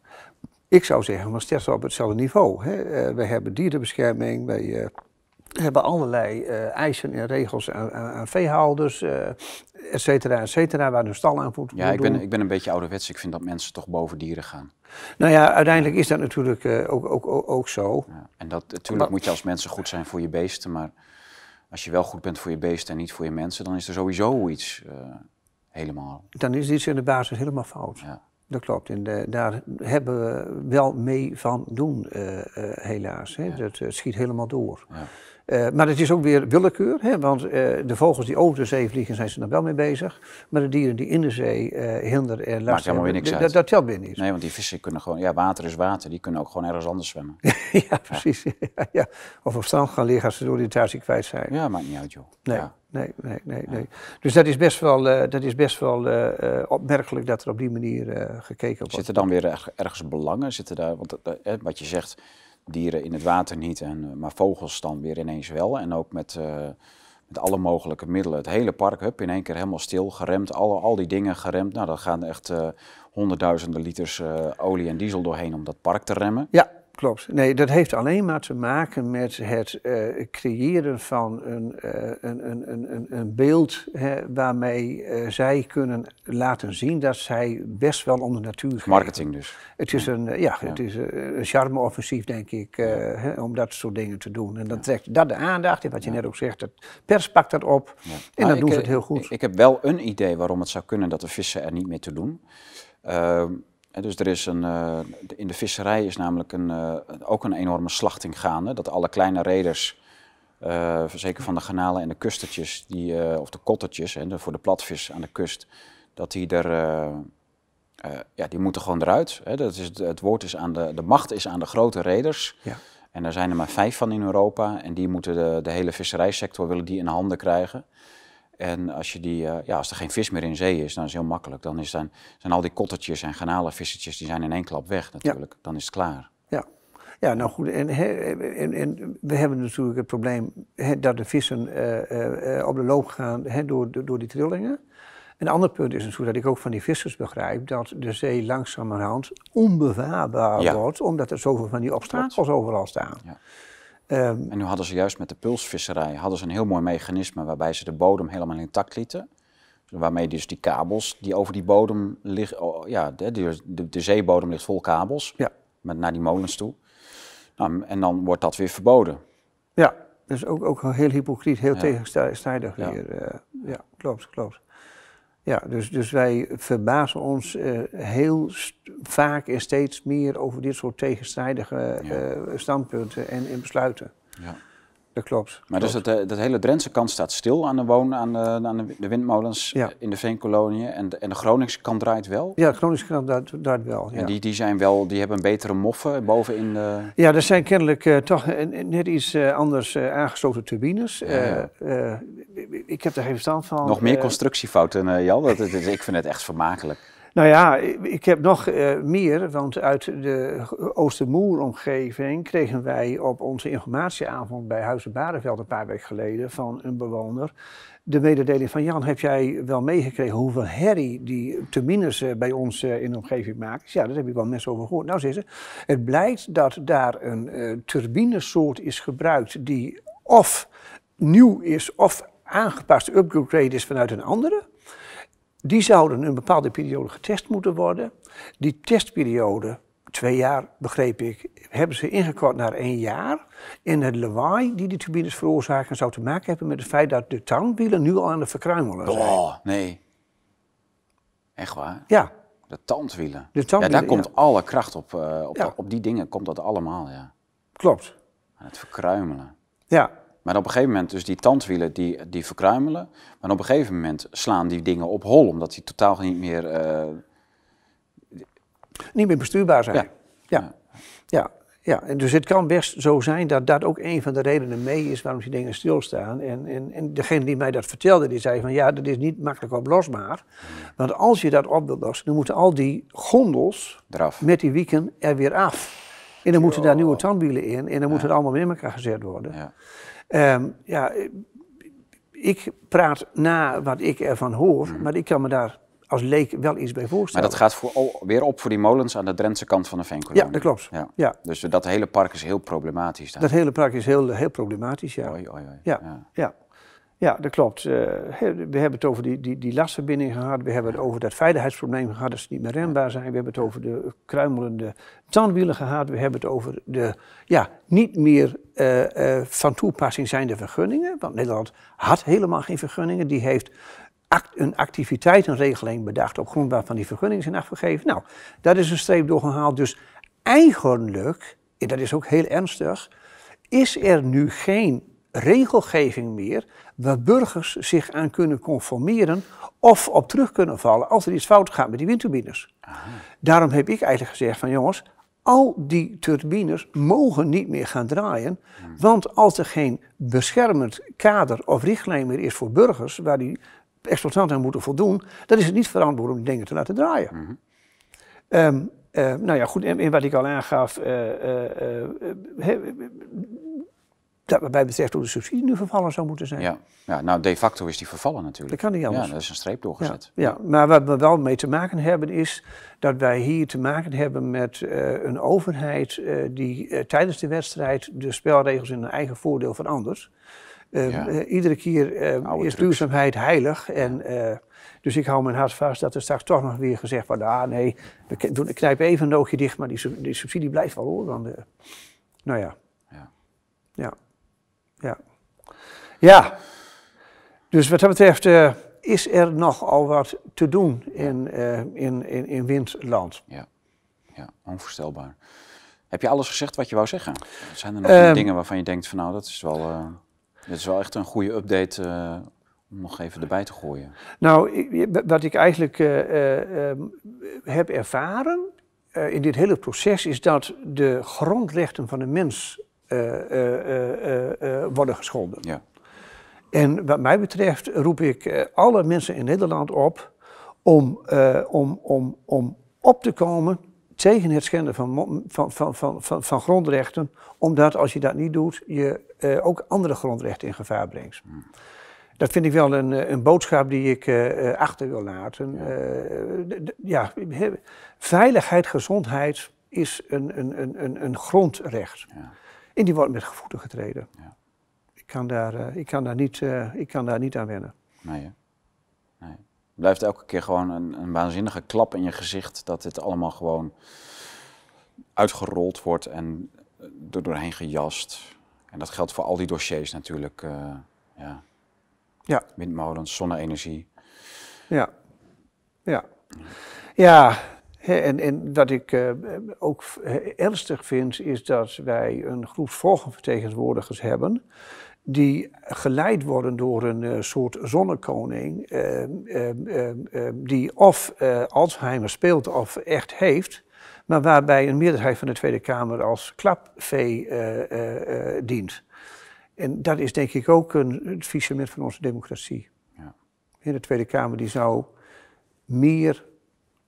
Ik zou zeggen, maar steeds op hetzelfde niveau. Hè. we hebben dierenbescherming, wij hebben allerlei eisen en regels aan, aan veehouders, et cetera, et cetera, waar een stal aan moet Ja, ik ben, ik ben een beetje ouderwets. Ik vind dat mensen toch boven dieren gaan. Nou ja, uiteindelijk is dat natuurlijk eh, ook, ook, ook, zo. Ja, en dat, natuurlijk moet je als mensen goed zijn voor je beesten, maar als je wel goed bent voor je beesten en niet voor je mensen, dan is er sowieso iets eh, helemaal. Dan is iets in de basis helemaal fout. Ja. Dat klopt. En de, eh, daar hebben we wel mee van doen, helaas. Hè. Dat schiet helemaal door. Eh, maar het is ook weer willekeur, hè, want eh, de vogels die over de zee vliegen zijn ze dan wel mee bezig. Maar de dieren die in de zee uh, hinder en last Dat telt binnen niet. Nee, want die vissen kunnen gewoon, ja water is water, die kunnen ook gewoon ergens anders zwemmen. ja, precies. Ja. Of op strand gaan liggen als ze de oriëntatie kwijt zijn. Ja, maakt niet uit joh. Nee. Nee, nee, nee, nee, Dus dat is best wel, dat is best wel opmerkelijk dat er op die manier gekeken wordt. Zitten dan weer ergens belangen? Zitten daar, want wat je zegt, dieren in het water niet, en, eh, maar vogels dan weer ineens wel. En ook met, eh, met alle mogelijke middelen. Het hele park, hup, in één keer helemaal stil, geremd, alle, al die dingen geremd. Nou, dan gaan echt eh, honderdduizenden liters olie en diesel doorheen om dat park te remmen. Ja, klopt. Nee, dat heeft alleen maar te maken met het uh, creëren van een, een, een, een, een beeld hè, waarmee zij kunnen laten zien dat zij best wel onder natuur gaan. Marketing dus. Het is een, ja, Het is een charme-offensief, denk ik, hè, om dat soort dingen te doen. En dan trekt dat de aandacht, en wat je net ook zegt, de pers pakt dat op en dan doet doen ze het heel goed. Ik, heb wel een idee waarom het zou kunnen dat de vissen er niet mee te doen. Dus er is een, eh, in de visserij is namelijk een, eh, ook een enorme slachting gaande. Dat alle kleine reders, eh, zeker van de kanalen en de kustertjes, die, of de kottertjes hè, voor de platvis aan de kust, dat die er, ja, die moeten gewoon eruit. Hè. Dat is, het woord is aan de, de macht is aan de grote reders. Ja. En daar zijn er maar vijf van in Europa. En die moeten de, de hele visserijsector willen die in handen krijgen. En als, je die, eh, ja, als er geen vis meer in zee is, dan is het heel makkelijk. Dan is dan, zijn al die kottertjes en vissertjes, die zijn in één klap weg natuurlijk. Dan is het klaar. Ja, ja nou goed. En, en, en we hebben natuurlijk het probleem dat de vissen eh, eh, op de loop gaan door, door die trillingen. Een ander punt is natuurlijk dat ik ook van die vissers begrijp dat de zee langzamerhand onbevaarbaar wordt, omdat er zoveel van die obstakels overal staan. Ja. Ehm, en nu hadden ze juist met de pulsvisserij hadden ze een heel mooi mechanisme waarbij ze de bodem helemaal intact lieten. Waarmee dus die kabels die over die bodem liggen, oh, ja, de, de, de, zeebodem ligt vol kabels, ja. met naar die molens toe. Nou, en dan wordt dat weer verboden. Ja, dus ook, ook heel hypocriet, heel tegenstrijdig ja. hier. Eh, ja, klopt, klopt. Ja, dus, dus wij verbazen ons eh, heel vaak en steeds meer over dit soort tegenstrijdige eh, standpunten en, in besluiten. Ja dat klopt. Maar dus dat, eh, dat hele Drentse kant staat stil aan de, woon, aan de, aan de windmolens eh, in de veenkolonie. En de, en de Groningse kant draait wel? Ja, de Groningse kant draait, wel. Ja. En die, die, zijn wel, die hebben een betere moffen bovenin de... Ja, dat zijn kennelijk eh, toch net iets anders uh, aangesloten turbines. ik heb daar geen verstand van. Nog meer constructiefouten, Jal. Dat, ik vind het echt vermakelijk. Nou ja, ik heb nog eh, meer, want uit de Oostermoer-omgeving kregen wij op onze informatieavond bij Huizen Barenveld een paar weken geleden van een bewoner de mededeling van Jan, heb jij wel meegekregen hoeveel herrie die termines eh, bij ons eh, in de omgeving maken? Ja, daar heb ik wel mensen over gehoord. Nou, zeggen ze, het blijkt dat daar een turbinesoort is gebruikt die of nieuw is of aangepast, upgrade is vanuit een andere. Die zouden een bepaalde periode getest moeten worden. Die testperiode, twee jaar begreep ik, hebben ze ingekort naar één jaar. En het lawaai die die turbines veroorzaken zou te maken hebben met het feit dat de tandwielen nu al aan het verkruimelen zijn. Oh, nee. Echt waar? Ja. De tandwielen. De tandwielen ja, daar komt alle kracht op. Eh, op, op die dingen komt dat allemaal, ja. Klopt. Het verkruimelen. Ja, maar op een gegeven moment, dus die tandwielen die, die verkruimelen. Maar op een gegeven moment slaan die dingen op hol, omdat die totaal niet meer... Eh, niet meer bestuurbaar zijn. Ja. Ja. ja. En dus het kan best zo zijn dat dat ook een van de redenen mee is waarom die dingen stilstaan. En, en, en degene die mij dat vertelde, die zei van ja, dat is niet makkelijk oplosbaar. Want als je dat op wilt lossen, dan moeten al die gondels Eraf. met die wieken er weer af. En dan moeten daar nieuwe tandwielen in en dan moet het allemaal in elkaar gezet worden. Ja. Ehm, ja, ik praat na wat ik ervan hoor, mhm. maar ik kan me daar als leek wel iets bij voorstellen. Maar dat gaat voor, weer op voor die molens aan de Drentse kant van de Veenkolonie. Ja, dat klopt. Ja. Dus dat hele park is heel problematisch Dat hele park is heel, heel problematisch, ja. Oei, oei, oei. ja. ja. Ja, dat klopt. Eh, we hebben het over die, die, die lastverbinding gehad. We hebben het over dat veiligheidsprobleem gehad, dat ze niet meer rembaar zijn. We hebben het over de kruimelende tandwielen gehad. We hebben het over de ja, niet meer eh, eh, van toepassing zijnde vergunningen. Want Nederland had helemaal geen vergunningen. Die heeft act, een regeling bedacht op grond waarvan die vergunningen zijn afgegeven. Nou, dat is een streep doorgehaald. Dus eigenlijk, en dat is ook heel ernstig, is er nu geen regelgeving meer waar burgers zich aan kunnen conformeren of op terug kunnen vallen als er iets fout gaat met die windturbines. Ah. Daarom heb ik eigenlijk gezegd van jongens, al die turbines mogen niet meer gaan draaien, hmm. want als er geen beschermend kader of richtlijn meer is voor burgers waar die exploitanten aan moeten voldoen, dan is het niet verantwoord om die dingen te laten draaien. Mhm. Ehm, eh, nou ja, goed, en, wat ik al aangaf, eh, eh, dat waarbij betreft hoe de subsidie nu vervallen zou moeten zijn. Ja. ja, nou de facto is die vervallen natuurlijk. Dat kan niet anders. Ja, dat is een streep doorgezet. Ja, maar wat we wel mee te maken hebben is dat wij hier te maken hebben met eh, een overheid eh, die eh, tijdens de wedstrijd de spelregels in hun eigen voordeel verandert. Ehm, ja. iedere keer ehm, is duurzaamheid heilig en... Dus ik hou mijn hart vast dat er straks toch nog weer gezegd wordt: ah nee, we knijpen even een oogje dicht, maar die, subsidie blijft wel hoor. Want, nou ja. ja. ja. Ja, dus wat dat betreft uh, is er nogal wat te doen in, uh, in, in, in windland. Ja. ja, onvoorstelbaar. Heb je alles gezegd wat je wou zeggen? Zijn er nog ehm, dingen waarvan je denkt van nou, dat is wel, eh, dat is wel echt een goede update om nog even erbij te gooien? Nou, wat ik eigenlijk ehm, heb ervaren in dit hele proces is dat de grondrechten van de mens worden geschonden. Ja. En wat mij betreft roep ik eh, alle mensen in Nederland op om, uh, om, om, om op te komen tegen het schenden van, van, van, van, van, van, grondrechten, omdat als je dat niet doet, je eh, ook andere grondrechten in gevaar brengt. Hmm. Dat vind ik wel een, een boodschap die ik achter wil laten. Ja. ja. veiligheid, gezondheid is een, een, een, een grondrecht. Ja. En die wordt met gevoeten getreden. Ja kan daar, eh, ik, kan daar niet, eh, ik kan daar niet aan wennen. Nee, nee. Het blijft elke keer gewoon een, een waanzinnige klap in je gezicht dat dit allemaal gewoon uitgerold wordt en doorheen gejast. En dat geldt voor al die dossiers natuurlijk. Uh, ja. ja. Windmolens, zonne-energie. Ja. Ja. Ja. en, en dat ik ook ernstig vind, is dat wij een groep volgenvertegenwoordigers hebben die geleid worden door een eh, soort zonnekoning, ehm, ehm, ehm, die of eh, Alzheimer speelt of echt heeft, maar waarbij een meerderheid van de Tweede Kamer als klapvee eh, dient. En dat is denk ik ook een, het faillissement van onze democratie. Ja. In de Tweede Kamer die zou meer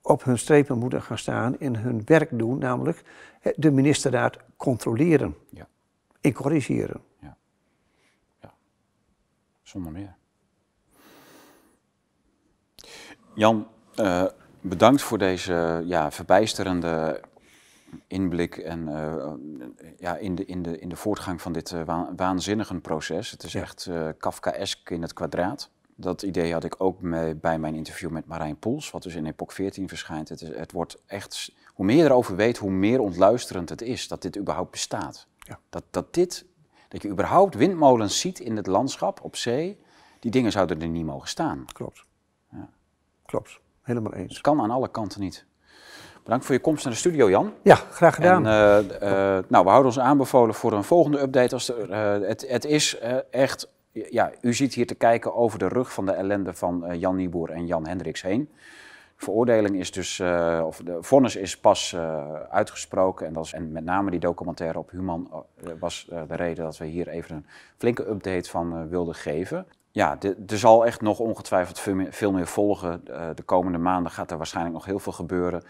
op hun strepen moeten gaan staan en hun werk doen, namelijk de ministerraad controleren ja. en corrigeren. Ja. Zonder meer. Jan, eh, bedankt voor deze ja, verbijsterende inblik en eh, ja, in, de, in, de, in de voortgang van dit uh, waanzinnige proces. Het is echt uh, Kafkaesk in het kwadraat. Dat idee had ik ook mee, bij mijn interview met Marijn Poels, wat dus in Epoch 14 verschijnt. Het, het wordt echt, hoe meer je erover weet, hoe meer ontluisterend het is dat dit überhaupt bestaat. Ja. Dat, dat dit dat je überhaupt windmolens ziet in het landschap op zee, die dingen zouden er niet mogen staan. Klopt. Ja. Klopt, helemaal eens. Het kan aan alle kanten niet. Bedankt voor je komst naar de studio, Jan. Ja, graag gedaan. En, eh, eh, nou, we houden ons aanbevolen voor een volgende update. Als er, eh, het, het, is echt, ja, u ziet hier te kijken over de rug van de ellende van Jan Nieboer en Jan Hendricks heen veroordeling is dus, eh, of de vonnis is pas eh, uitgesproken. En, dat is, en met name die documentaire op Human eh, was de reden dat we hier even een flinke update van wilden geven. Ja, er zal echt nog ongetwijfeld veel meer, volgen. de komende maanden gaat er waarschijnlijk nog heel veel gebeuren.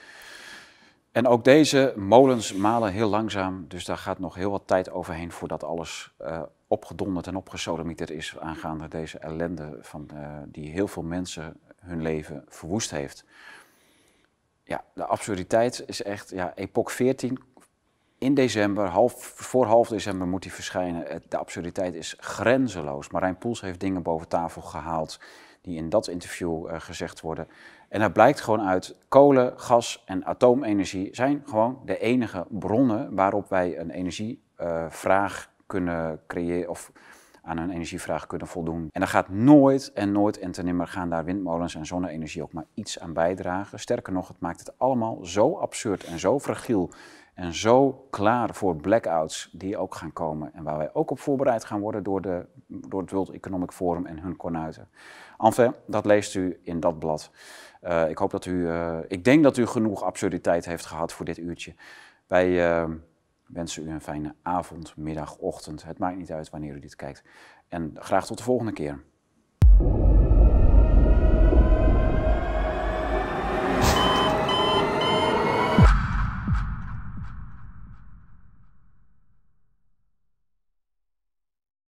En ook deze molens malen heel langzaam, dus daar gaat nog heel wat tijd overheen voordat alles opgedonderd en opgesodemieterd is aangaande deze ellende van, die heel veel mensen hun leven verwoest heeft. Ja, de absurditeit is echt, ja, epoch 14 in december, half, voor half december moet hij verschijnen. De absurditeit is grenzeloos. Marijn Poels heeft dingen boven tafel gehaald die in dat interview eh, gezegd worden. En dat blijkt gewoon uit, kolen, gas en atoomenergie zijn gewoon de enige bronnen waarop wij een energievraag uh, kunnen creëren of aan hun energievraag kunnen voldoen. En daar gaat nooit en nooit en ten nimmer gaan daar windmolens en zonne-energie ook maar iets aan bijdragen. Sterker nog, het maakt het allemaal zo absurd en zo fragiel en zo klaar voor blackouts die ook gaan komen en waar wij ook op voorbereid gaan worden door, de, door het World Economic Forum en hun kornuiten. Enfin, dat leest u in dat blad. Eh, ik, hoop dat u, eh, ik denk dat u genoeg absurditeit heeft gehad voor dit uurtje. Wij... Eh, wensen u een fijne avond, middag, ochtend. Het maakt niet uit wanneer u dit kijkt. En graag tot de volgende keer.